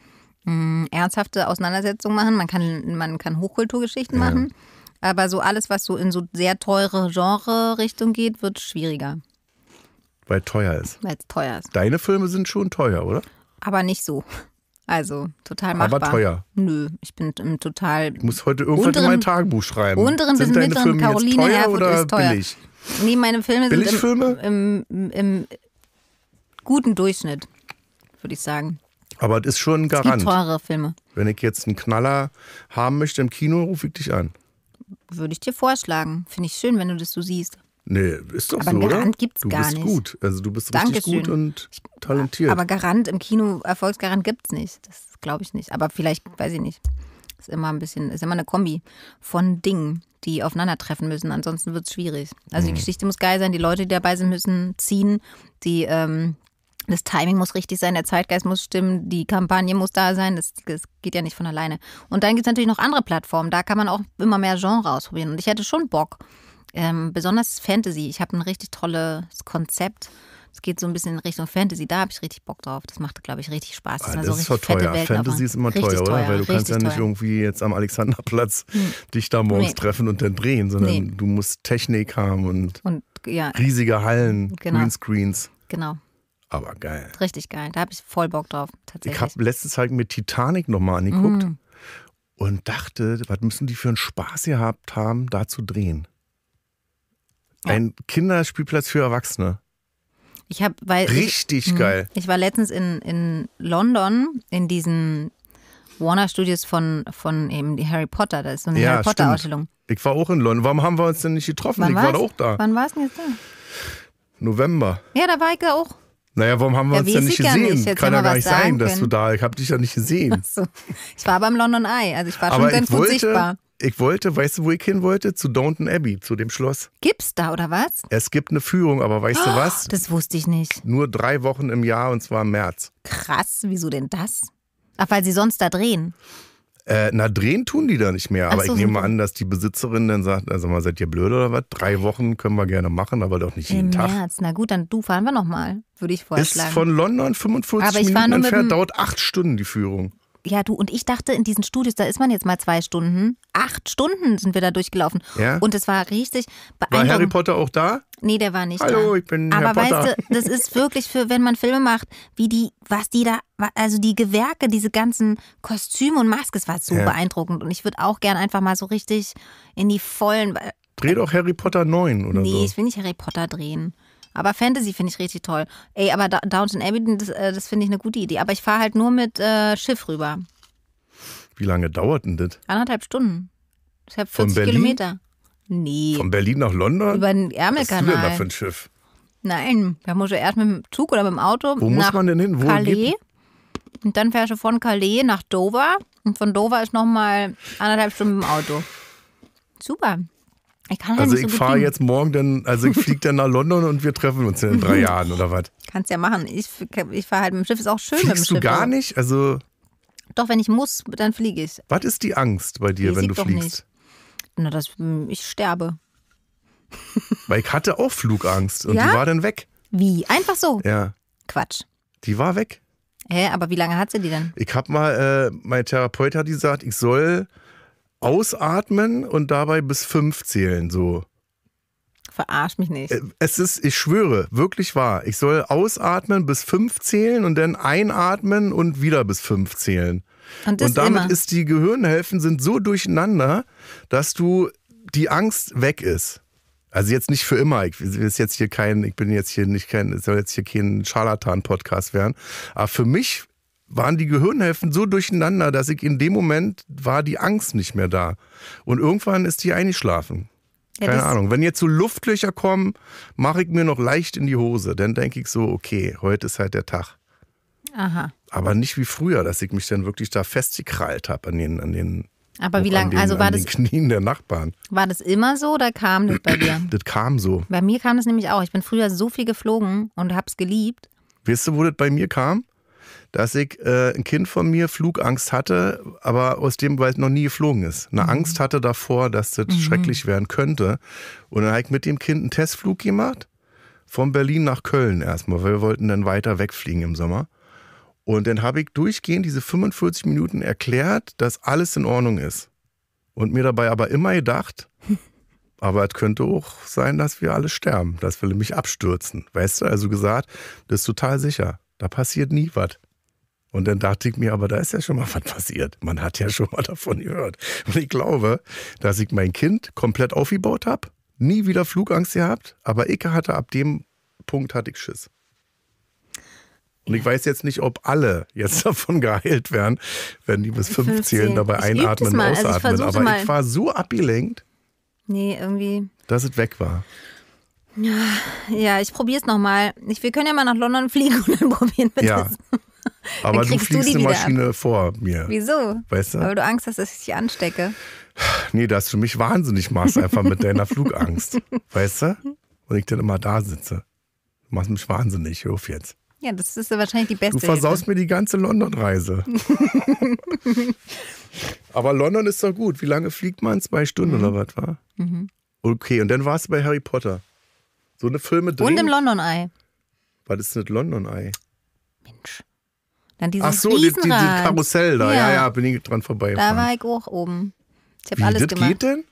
mh, mm, ernsthafte Auseinandersetzungen machen. Man kann, man kann Hochkulturgeschichten ja. machen. Aber so alles, was so in so sehr teure Genre-Richtung geht, wird schwieriger. Weil teuer ist. Weil es teuer ist. Deine Filme sind schon teuer, oder? Aber nicht so. Also total machbar. Aber teuer. Nö, ich bin im total. Ich muss heute irgendwann unteren, in mein Tagebuch schreiben. Unteren sind bis deine mittleren Filme Caroline jetzt teuer oder ist teuer. billig? Nee, meine Filme sind im, im, im, im, guten Durchschnitt, würde ich sagen. Aber es ist schon ein Garant. Es gibt teurere Filme. Wenn ich jetzt einen Knaller haben möchte im Kino, rufe ich dich an. Würde ich dir vorschlagen. Finde ich schön, wenn du das so siehst. Nee, ist doch aber so, oder? Gibt's du gar bist nicht. gut. Also du bist Dankeschön. richtig gut und talentiert. Aber Garant im Kino, Erfolgsgarant gibt es nicht. Das glaube ich nicht. Aber vielleicht, weiß ich nicht. Ist immer ein bisschen, ist immer eine Kombi von Dingen, die aufeinandertreffen müssen. Ansonsten wird es schwierig. Also mhm. die hm. Geschichte muss geil sein, die Leute, die dabei sind, müssen ziehen. Die ähm, das Timing muss richtig sein, der Zeitgeist muss stimmen, die Kampagne muss da sein, das, das geht ja nicht von alleine. Und dann gibt es natürlich noch andere Plattformen, da kann man auch immer mehr Genre ausprobieren. Und ich hätte schon Bock, ähm, besonders Fantasy. Ich habe ein richtig tolles Konzept. Es geht so ein bisschen in Richtung Fantasy. Da habe ich richtig Bock drauf. Das macht, glaube ich, richtig Spaß. Das, ah, das so ist so teuer. Welt Fantasy ist immer teuer, oder? Weil du kannst ja nicht teuer. irgendwie jetzt am Alexanderplatz hm. dich da morgens nee. treffen und dann drehen, sondern nee. du musst Technik haben und, und ja. riesige Hallen, genau. Greenscreens. Genau. Aber geil. Richtig geil. Da habe ich voll Bock drauf, tatsächlich. Ich habe letzte Zeit halt mir Titanic nochmal angeguckt mm. und dachte, was müssen die für einen Spaß gehabt haben, da zu drehen? Ja. Ein Kinderspielplatz für Erwachsene. Ich habe, weil. Richtig ich, hm. geil. Ich war letztens in, in London in diesen Warner Studios von, von eben die Harry Potter. Da ist so eine ja, Harry Potter-Ausstellung. Ich war auch in London. Warum haben wir uns denn nicht getroffen? Wann ich war's? war auch da. Wann war es denn jetzt da? November. Ja, da war ich ja auch. Naja, warum haben wir ja, uns denn nicht gesehen? Nicht. Kann ja gar nicht sein, können. dass du da Ich habe dich ja nicht gesehen. So. Ich war beim London Eye, also ich war schon ganz gut sichtbar. Ich wollte, weißt du, wo ich hin wollte? Zu Downton Abbey, zu dem Schloss. Gibt's da oder was? Es gibt eine Führung, aber weißt oh, du was? Das wusste ich nicht. Nur drei Wochen im Jahr und zwar im März. Krass, wieso denn das? Ach, weil sie sonst da drehen. Äh, na, drehen tun die da nicht mehr. Aber so, ich nehme mal an, dass die Besitzerin dann sagt, also mal, seid ihr blöd oder was? Drei Wochen können wir gerne machen, aber doch nicht jeden Im Tag. März, na gut, dann du fahren wir nochmal, würde ich vorschlagen. Ist von London 45 aber Minuten entfernt, dauert acht Stunden die Führung. Ja, du und ich dachte in diesen Studios, da ist man jetzt mal zwei Stunden. Acht Stunden sind wir da durchgelaufen. Ja. Und es war richtig beeindruckend. War Harry Potter auch da? Nee, der war nicht Hallo, da. ich bin Aber Herr Potter. weißt du, das ist wirklich für, wenn man Filme macht, wie die, was die da, also die Gewerke, diese ganzen Kostüme und Masken, es war so ja. beeindruckend. Und ich würde auch gern einfach mal so richtig in die vollen. Dreh doch Harry Potter 9 oder nee, so. Nee, ich will nicht Harry Potter drehen. Aber Fantasy finde ich richtig toll. Ey, aber Downton Abbey, das, äh, das finde ich eine gute Idee. Aber ich fahre halt nur mit äh, Schiff rüber. Wie lange dauert denn das? Anderthalb Stunden. Das hat 40 Kilometer. Nee. Von Berlin nach London? Über den Ärmelkanal. Was ist denn da für ein Schiff? Nein, da muss ja erst mit dem Zug oder mit dem Auto. Wo muss man denn hin? Wo Calais. Und dann fährst du von Calais nach Dover. Und von Dover ist nochmal anderthalb Stunden mit dem Auto. Super. Ich kann also ich so fahre jetzt morgen dann, also ich fliege dann nach London und wir treffen uns in drei Jahren oder was? Kannst ja machen. Ich, ich fahre halt mit dem Schiff, ist auch schön Fliegst mit dem Schiff. du gar nicht? Also doch, wenn ich muss, dann fliege ich. Was ist die Angst bei dir, die wenn du fliegst? Nicht. Na, dass hm, ich sterbe. Weil ich hatte auch Flugangst und ja? die war dann weg. Wie? Einfach so? Ja. Quatsch. Die war weg. Hä, aber wie lange hat sie die denn? Ich hab mal, äh, mein Therapeut hat gesagt, ich soll ausatmen und dabei bis fünf zählen, so. Verarsch mich nicht. Äh, es ist, ich schwöre, wirklich wahr. Ich soll ausatmen bis fünf zählen und dann einatmen und wieder bis fünf zählen. Und, und damit immer. ist die Gehirnhälften sind so durcheinander, dass du die Angst weg ist. Also jetzt nicht für immer. Ich ist jetzt hier kein, ich bin jetzt hier nicht kein, soll jetzt hier kein Scharlatan-Podcast werden. Aber für mich waren die Gehirnhälften so durcheinander, dass ich in dem Moment war die Angst nicht mehr da. Und irgendwann ist die eingeschlafen. Ja, Keine Ahnung. Wenn jetzt so Luftlöcher kommen, mache ich mir noch leicht in die Hose. Dann denke ich so, okay, heute ist halt der Tag. Aha. Aber nicht wie früher, dass ich mich dann wirklich da festgekrallt habe an den, an den aber wie lange, also war das. Knien der Nachbarn. War das immer so oder kam das bei dir? das kam so. Bei mir kam das nämlich auch. Ich bin früher so viel geflogen und habe es geliebt. Weißt du, wo das bei mir kam? dass ich äh, ein Kind von mir Flugangst hatte, aber aus dem, weil es noch nie geflogen ist. Eine mhm. Angst hatte davor, dass das mhm. schrecklich werden könnte. Und dann habe ich mit dem Kind einen Testflug gemacht. Von Berlin nach Köln erstmal, weil wir wollten dann weiter wegfliegen im Sommer. Und dann habe ich durchgehend diese 45 Minuten erklärt, dass alles in Ordnung ist. Und mir dabei aber immer gedacht, aber es könnte auch sein, dass wir alle sterben, dass wir nämlich abstürzen. Weißt du, also gesagt, das ist total sicher. Da passiert nie was. Und dann dachte ich mir, aber da ist ja schon mal was passiert. Man hat ja schon mal davon gehört. Und ich glaube, dass ich mein Kind komplett aufgebaut habe, nie wieder Flugangst gehabt, aber ich hatte ab dem Punkt hatte ich Schiss. Und ich weiß jetzt nicht, ob alle jetzt davon geheilt werden, wenn die bis fünf, zählen, dabei einatmen und ausatmen. Also ich aber ich war so abgelenkt. Nee, irgendwie. Dass es weg war. Ja, ich probiere es nochmal. Wir können ja mal nach London fliegen und dann probieren wir ja, das. Aber du fliegst du eine Maschine ab. vor mir. Wieso? Weißt du? Weil du Angst hast, dass ich dich anstecke. Nee, dass du mich wahnsinnig machst, einfach mit deiner Flugangst. Weißt du? Und ich dann immer da sitze. Du machst mich wahnsinnig. Hör auf jetzt. Ja, das ist wahrscheinlich die beste. Du versaust Hilfe. mir die ganze London-Reise. Aber London ist doch gut. Wie lange fliegt man? Zwei Stunden mhm. oder was, wa? Mhm. Okay, und dann warst du bei Harry Potter. So eine Filme drin. Und im London-Ei. Was ist denn das London-Ei? Mensch. Dann dieses Ach so, die, die, Karussell da, ja. ja, ja bin ich dran vorbei. Da war ich auch oben. Ich habe alles das gemacht. geht denn?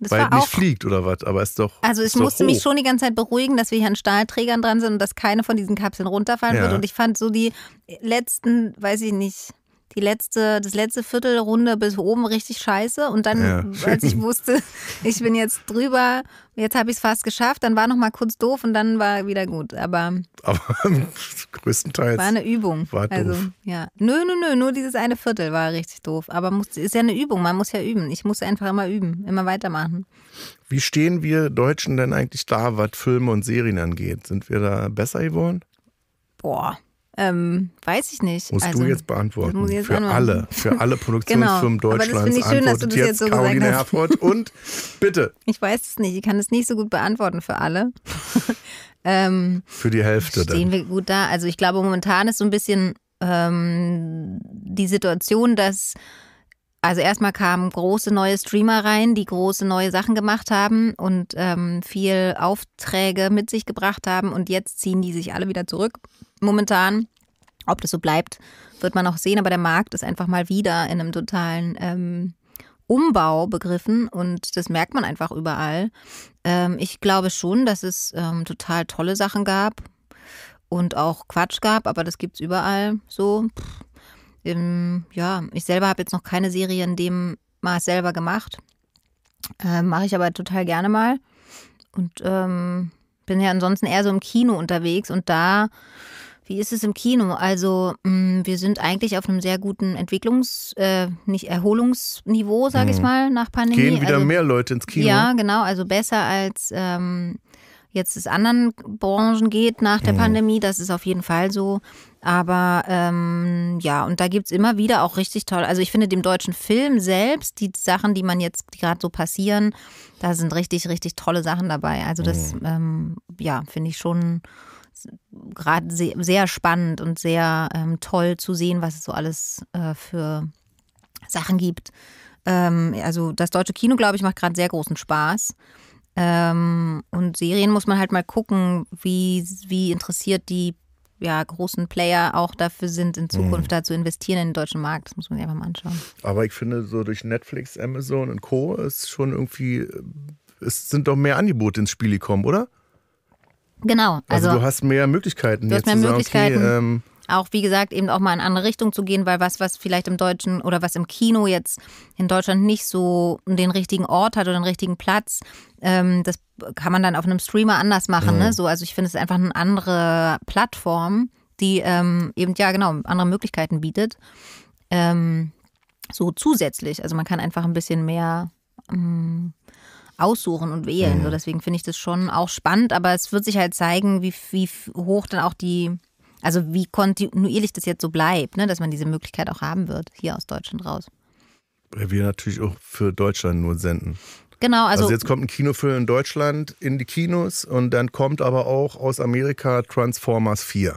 Das Weil nicht fliegt oder was, aber ist doch. Also ich musste mich schon die ganze Zeit beruhigen, dass wir hier an Stahlträgern dran sind und dass keine von diesen Kapseln runterfallen ja. wird. Und ich fand so die letzten, weiß ich nicht, die letzte, das letzte Viertelrunde bis oben richtig scheiße. Und dann, ja. als ich wusste, ich bin jetzt drüber, jetzt habe ich es fast geschafft, dann war noch mal kurz doof und dann war wieder gut. Aber, Aber größtenteils. War eine Übung. War also, doof. Also, ja. Nö, nö, nö, nur dieses eine Viertel war richtig doof. Aber muss, ist ja eine Übung, man muss ja üben. Ich muss einfach immer üben, immer weitermachen. Wie stehen wir Deutschen denn eigentlich da, was Filme und Serien angeht? Sind wir da besser geworden? Boah, ähm, weiß ich nicht. Musst also, du jetzt beantworten. Jetzt für antworten. alle, für alle Produktionsfirmen genau. Deutschlands aber das ich schön, dass du das jetzt, so Caroline Herford und bitte. Ich weiß es nicht, ich kann es nicht so gut beantworten für alle. ähm, für die Hälfte stehen dann. Stehen wir gut da. Also ich glaube, momentan ist so ein bisschen ähm, die Situation, dass also erstmal kamen große neue Streamer rein, die große neue Sachen gemacht haben und ähm, viel Aufträge mit sich gebracht haben und jetzt ziehen die sich alle wieder zurück. Momentan, ob das so bleibt, wird man auch sehen, aber der Markt ist einfach mal wieder in einem totalen ähm, Umbau begriffen und das merkt man einfach überall. Ähm, ich glaube schon, dass es ähm, total tolle Sachen gab und auch Quatsch gab, aber das gibt es überall so. Pff ähm, ja, ich selber habe jetzt noch keine Serie in dem Maß selber gemacht. Äh, Mache ich aber total gerne mal. Und ähm, bin ja ansonsten eher so im Kino unterwegs und da, wie ist es im Kino? Also, mh, mm, wir sind eigentlich auf einem sehr guten Entwicklungs-, äh, nicht Erholungsniveau, sag ich mhm. mal, nach Pandemie. Gehen wieder also, mehr Leute ins Kino. Ja, genau, also besser als ähm, jetzt es anderen Branchen geht nach der mhm. Pandemie. Das ist auf jeden Fall so. Aber ähm, ja, und da gibt es immer wieder auch richtig toll. Also ich finde dem deutschen Film selbst, die Sachen, die man jetzt gerade so passieren, da sind richtig, richtig tolle Sachen dabei. Also das, mhm. ähm, ja, finde ich schon gerade sehr, sehr, spannend und sehr ähm, toll zu sehen, was es so alles äh, für Sachen gibt. Ähm, also das deutsche Kino, glaube ich, macht gerade sehr großen Spaß. Ähm, und Serien muss man halt mal gucken, wie, wie interessiert die ja, großen Player auch dafür sind, in Zukunft mhm. da zu investieren in den deutschen Markt. Das muss man sich einfach mal anschauen. Aber ich finde, so durch Netflix, Amazon und Co. ist schon irgendwie, es sind doch mehr Angebote ins Spiel gekommen, oder? Genau. Also, also du hast mehr Möglichkeiten. Du hast mehr Möglichkeiten. Sagen, okay, ähm, auch wie gesagt, eben auch mal in andere Richtung zu gehen, weil was, was vielleicht im Deutschen oder was im Kino jetzt in Deutschland nicht so den richtigen Ort hat oder den richtigen Platz, ähm, das kann man dann auf einem Streamer anders machen. Ne? Mhm. Ne? So, also ich finde es einfach eine andere Plattform, die ähm, eben, ja genau, andere Möglichkeiten bietet. Ähm, so zusätzlich. Also man kann einfach ein bisschen mehr ähm, aussuchen und wählen. Mhm. So, deswegen finde ich das schon auch spannend, aber es wird sich halt zeigen, wie, wie hoch dann auch die, also wie kontinuierlich das jetzt so bleibt, ne? dass man diese Möglichkeit auch haben wird, hier aus Deutschland raus. Weil wir natürlich auch für Deutschland nur senden. Genau, also, also jetzt kommt ein Kinofilm in Deutschland in die Kinos und dann kommt aber auch aus Amerika Transformers 4.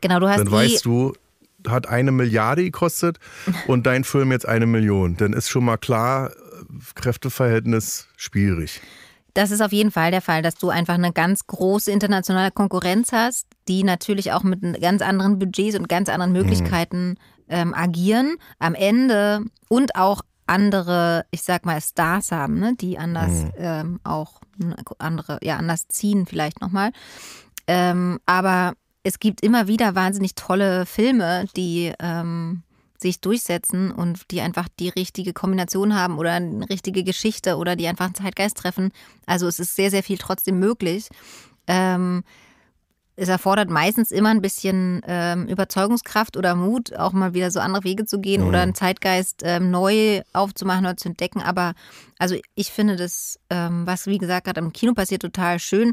Genau, du hast Dann weißt du, hat eine Milliarde gekostet und dein Film jetzt eine Million. Dann ist schon mal klar, Kräfteverhältnis schwierig. Das ist auf jeden Fall der Fall, dass du einfach eine ganz große internationale Konkurrenz hast, die natürlich auch mit ganz anderen Budgets und ganz anderen mhm. Möglichkeiten mhm. ähm, agieren. Am Ende und auch andere, ich sag mal, Stars haben, ne? die anders mhm. ähm, auch ne, andere, ja, anders ziehen vielleicht nochmal. Ähm, aber es gibt immer wieder wahnsinnig tolle Filme, die ähm, sich durchsetzen und die einfach die richtige Kombination haben oder eine richtige Geschichte oder die einfach einen Zeitgeist treffen. Also es ist sehr, sehr viel trotzdem möglich. Ähm, es erfordert meistens immer ein bisschen ähm, Überzeugungskraft oder Mut, auch mal wieder so andere Wege zu gehen mhm. oder einen Zeitgeist ähm, neu aufzumachen oder zu entdecken. Aber also ich finde das, ähm, was wie gesagt gerade im Kino passiert, total schön.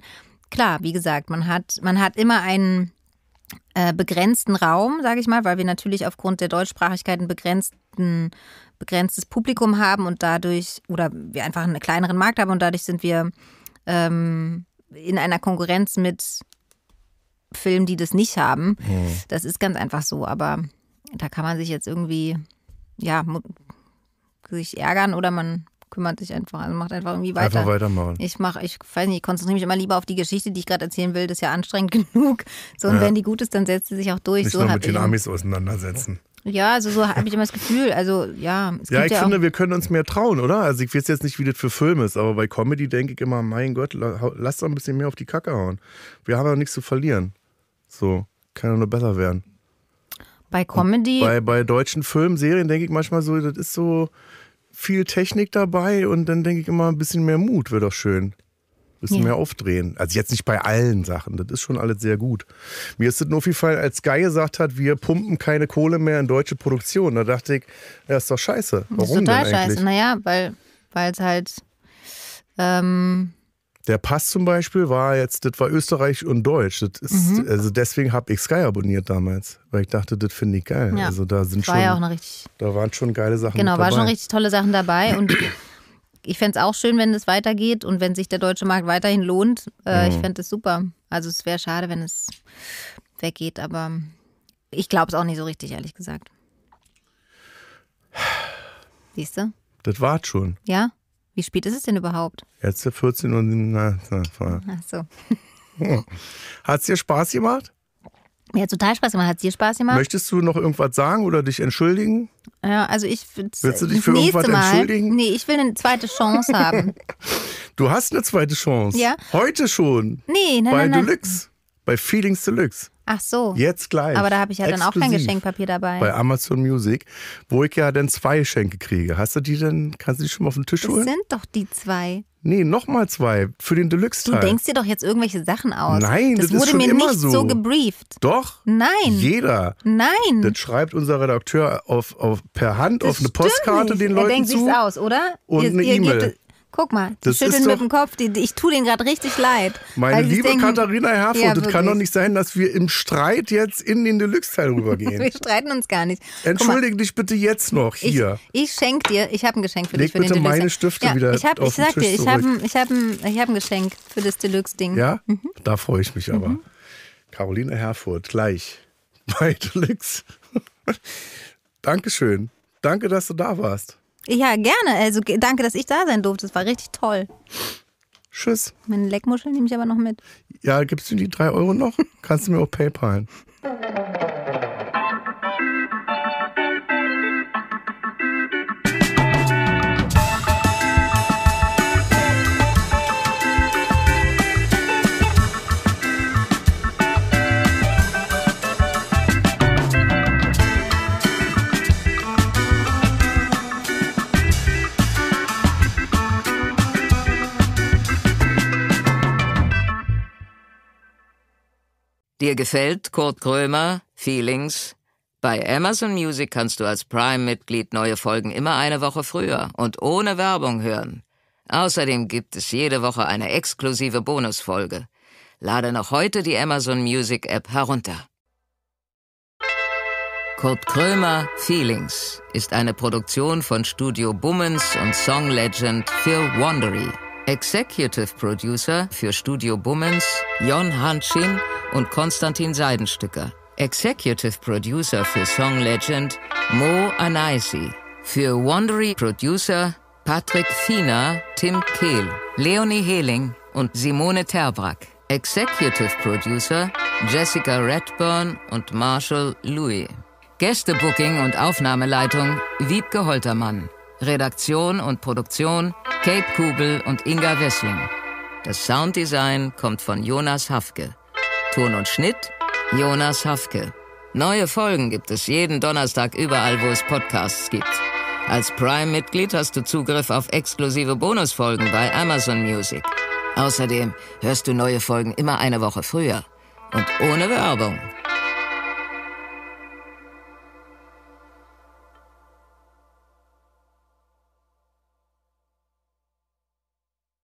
Klar, wie gesagt, man hat, man hat immer einen äh, begrenzten Raum, sage ich mal, weil wir natürlich aufgrund der Deutschsprachigkeit ein begrenzten, begrenztes Publikum haben und dadurch, oder wir einfach einen kleineren Markt haben und dadurch sind wir ähm, in einer Konkurrenz mit Filmen, die das nicht haben. Mhm. Das ist ganz einfach so, aber da kann man sich jetzt irgendwie, ja, sich ärgern oder man kümmert sich einfach, also macht einfach irgendwie weiter. Einfach weitermachen. Ich mache, ich weiß nicht, ich konzentriere mich immer lieber auf die Geschichte, die ich gerade erzählen will. Das ist ja anstrengend genug. So, und ja. wenn die gut ist, dann setzt sie sich auch durch. Nicht so nur mit den Amis auseinandersetzen. Ja, also so habe ich immer das Gefühl. Also ja, es ja, ich ja finde, auch wir können uns mehr trauen, oder? Also ich weiß jetzt nicht, wie das für Filme ist, aber bei Comedy denke ich immer, mein Gott, lass doch ein bisschen mehr auf die Kacke hauen. Wir haben ja nichts zu verlieren. So, kann ja nur besser werden. Bei Comedy? bei, bei deutschen Filmen, Serien denke ich manchmal so, das ist so viel Technik dabei und dann denke ich immer, ein bisschen mehr Mut wäre doch schön. Ein bisschen ja. mehr aufdrehen. Also jetzt nicht bei allen Sachen, das ist schon alles sehr gut. Mir ist das nur viel Fall, als Guy gesagt hat, wir pumpen keine Kohle mehr in deutsche Produktion. Da dachte ich, ja, ist doch scheiße. Warum das ist total denn eigentlich? scheiße. Naja, weil es halt ähm, der Pass zum Beispiel war jetzt, das war Österreich und Deutsch. Ist, mhm. Also deswegen habe ich Sky abonniert damals, weil ich dachte, das finde ich geil. Ja. Also da sind war schon, ja auch noch richtig. Da waren schon geile Sachen. Genau, waren schon richtig tolle Sachen dabei und ich fände es auch schön, wenn es weitergeht und wenn sich der deutsche Markt weiterhin lohnt. Äh, mhm. Ich fände es super. Also es wäre schade, wenn es weggeht, aber ich glaube es auch nicht so richtig, ehrlich gesagt. Siehst du? Das war's schon. Ja? Wie spät ist es denn überhaupt? Jetzt 14 Uhr. Na, na, Ach so. Hat es dir Spaß gemacht? Mir hat total Spaß gemacht. Hat es dir Spaß gemacht? Möchtest du noch irgendwas sagen oder dich entschuldigen? Ja, also ich. Willst du dich für irgendwas Mal. entschuldigen? Nee, ich will eine zweite Chance haben. du hast eine zweite Chance. Ja. Heute schon. Nee, nein, Bei nein, Deluxe. Nein. Bei Feelings Deluxe. Ach so. Jetzt gleich. Aber da habe ich ja dann auch kein Geschenkpapier dabei. Bei Amazon Music, wo ich ja dann zwei Geschenke kriege. Hast du die denn, kannst du die schon mal auf den Tisch das holen? Das sind doch die zwei. Nee, nochmal zwei für den Deluxe-Teil. Du denkst dir doch jetzt irgendwelche Sachen aus. Nein, das, das wurde mir nicht so. so. gebrieft. Doch? Nein. Jeder. Nein. Das schreibt unser Redakteur auf, auf, per Hand das auf eine Postkarte nicht. den Leuten er denkt zu. sich's aus, oder? Und ihr, eine E-Mail. Guck mal, das schütteln mit dem Kopf. Die, ich tue denen gerade richtig leid. Meine liebe denken, Katharina Herford, ja, das kann doch nicht sein, dass wir im Streit jetzt in den Deluxe-Teil rübergehen. wir streiten uns gar nicht. Entschuldige dich bitte jetzt noch hier. Ich, ich schenke dir, ich habe ein Geschenk für Leg dich. Für bitte den meine Stifte ja, wieder ich hab, auf ich sag Tisch dir, Ich habe ich hab ein, hab ein Geschenk für das Deluxe-Ding. Ja, mhm. da freue ich mich mhm. aber. Caroline Herford, gleich bei Deluxe. Dankeschön. Danke, dass du da warst. Ja, gerne. Also danke, dass ich da sein durfte. Das war richtig toll. Tschüss. Meine Leckmuschel nehme ich aber noch mit. Ja, gibst du die drei Euro noch? Kannst du mir auch PayPal. Dir gefällt Kurt Krömer, Feelings? Bei Amazon Music kannst du als Prime-Mitglied neue Folgen immer eine Woche früher und ohne Werbung hören. Außerdem gibt es jede Woche eine exklusive Bonusfolge. Lade noch heute die Amazon Music App herunter. Kurt Krömer Feelings ist eine Produktion von Studio Bummens und Song Legend Phil Wandery. Executive Producer für Studio Bummens Jon Hanschin und Konstantin Seidenstücker. Executive Producer für Song Legend Mo Anaisi. Für Wandery Producer Patrick Fiener, Tim Kehl, Leonie Hehling und Simone Terbrack. Executive Producer Jessica Redburn und Marshall Louis. Gästebooking und Aufnahmeleitung Wiebke Holtermann. Redaktion und Produktion Kate Kugel und Inga Wessling. Das Sounddesign kommt von Jonas Hafke. Ton und Schnitt Jonas Hafke. Neue Folgen gibt es jeden Donnerstag überall, wo es Podcasts gibt. Als Prime-Mitglied hast du Zugriff auf exklusive Bonusfolgen bei Amazon Music. Außerdem hörst du neue Folgen immer eine Woche früher und ohne Werbung.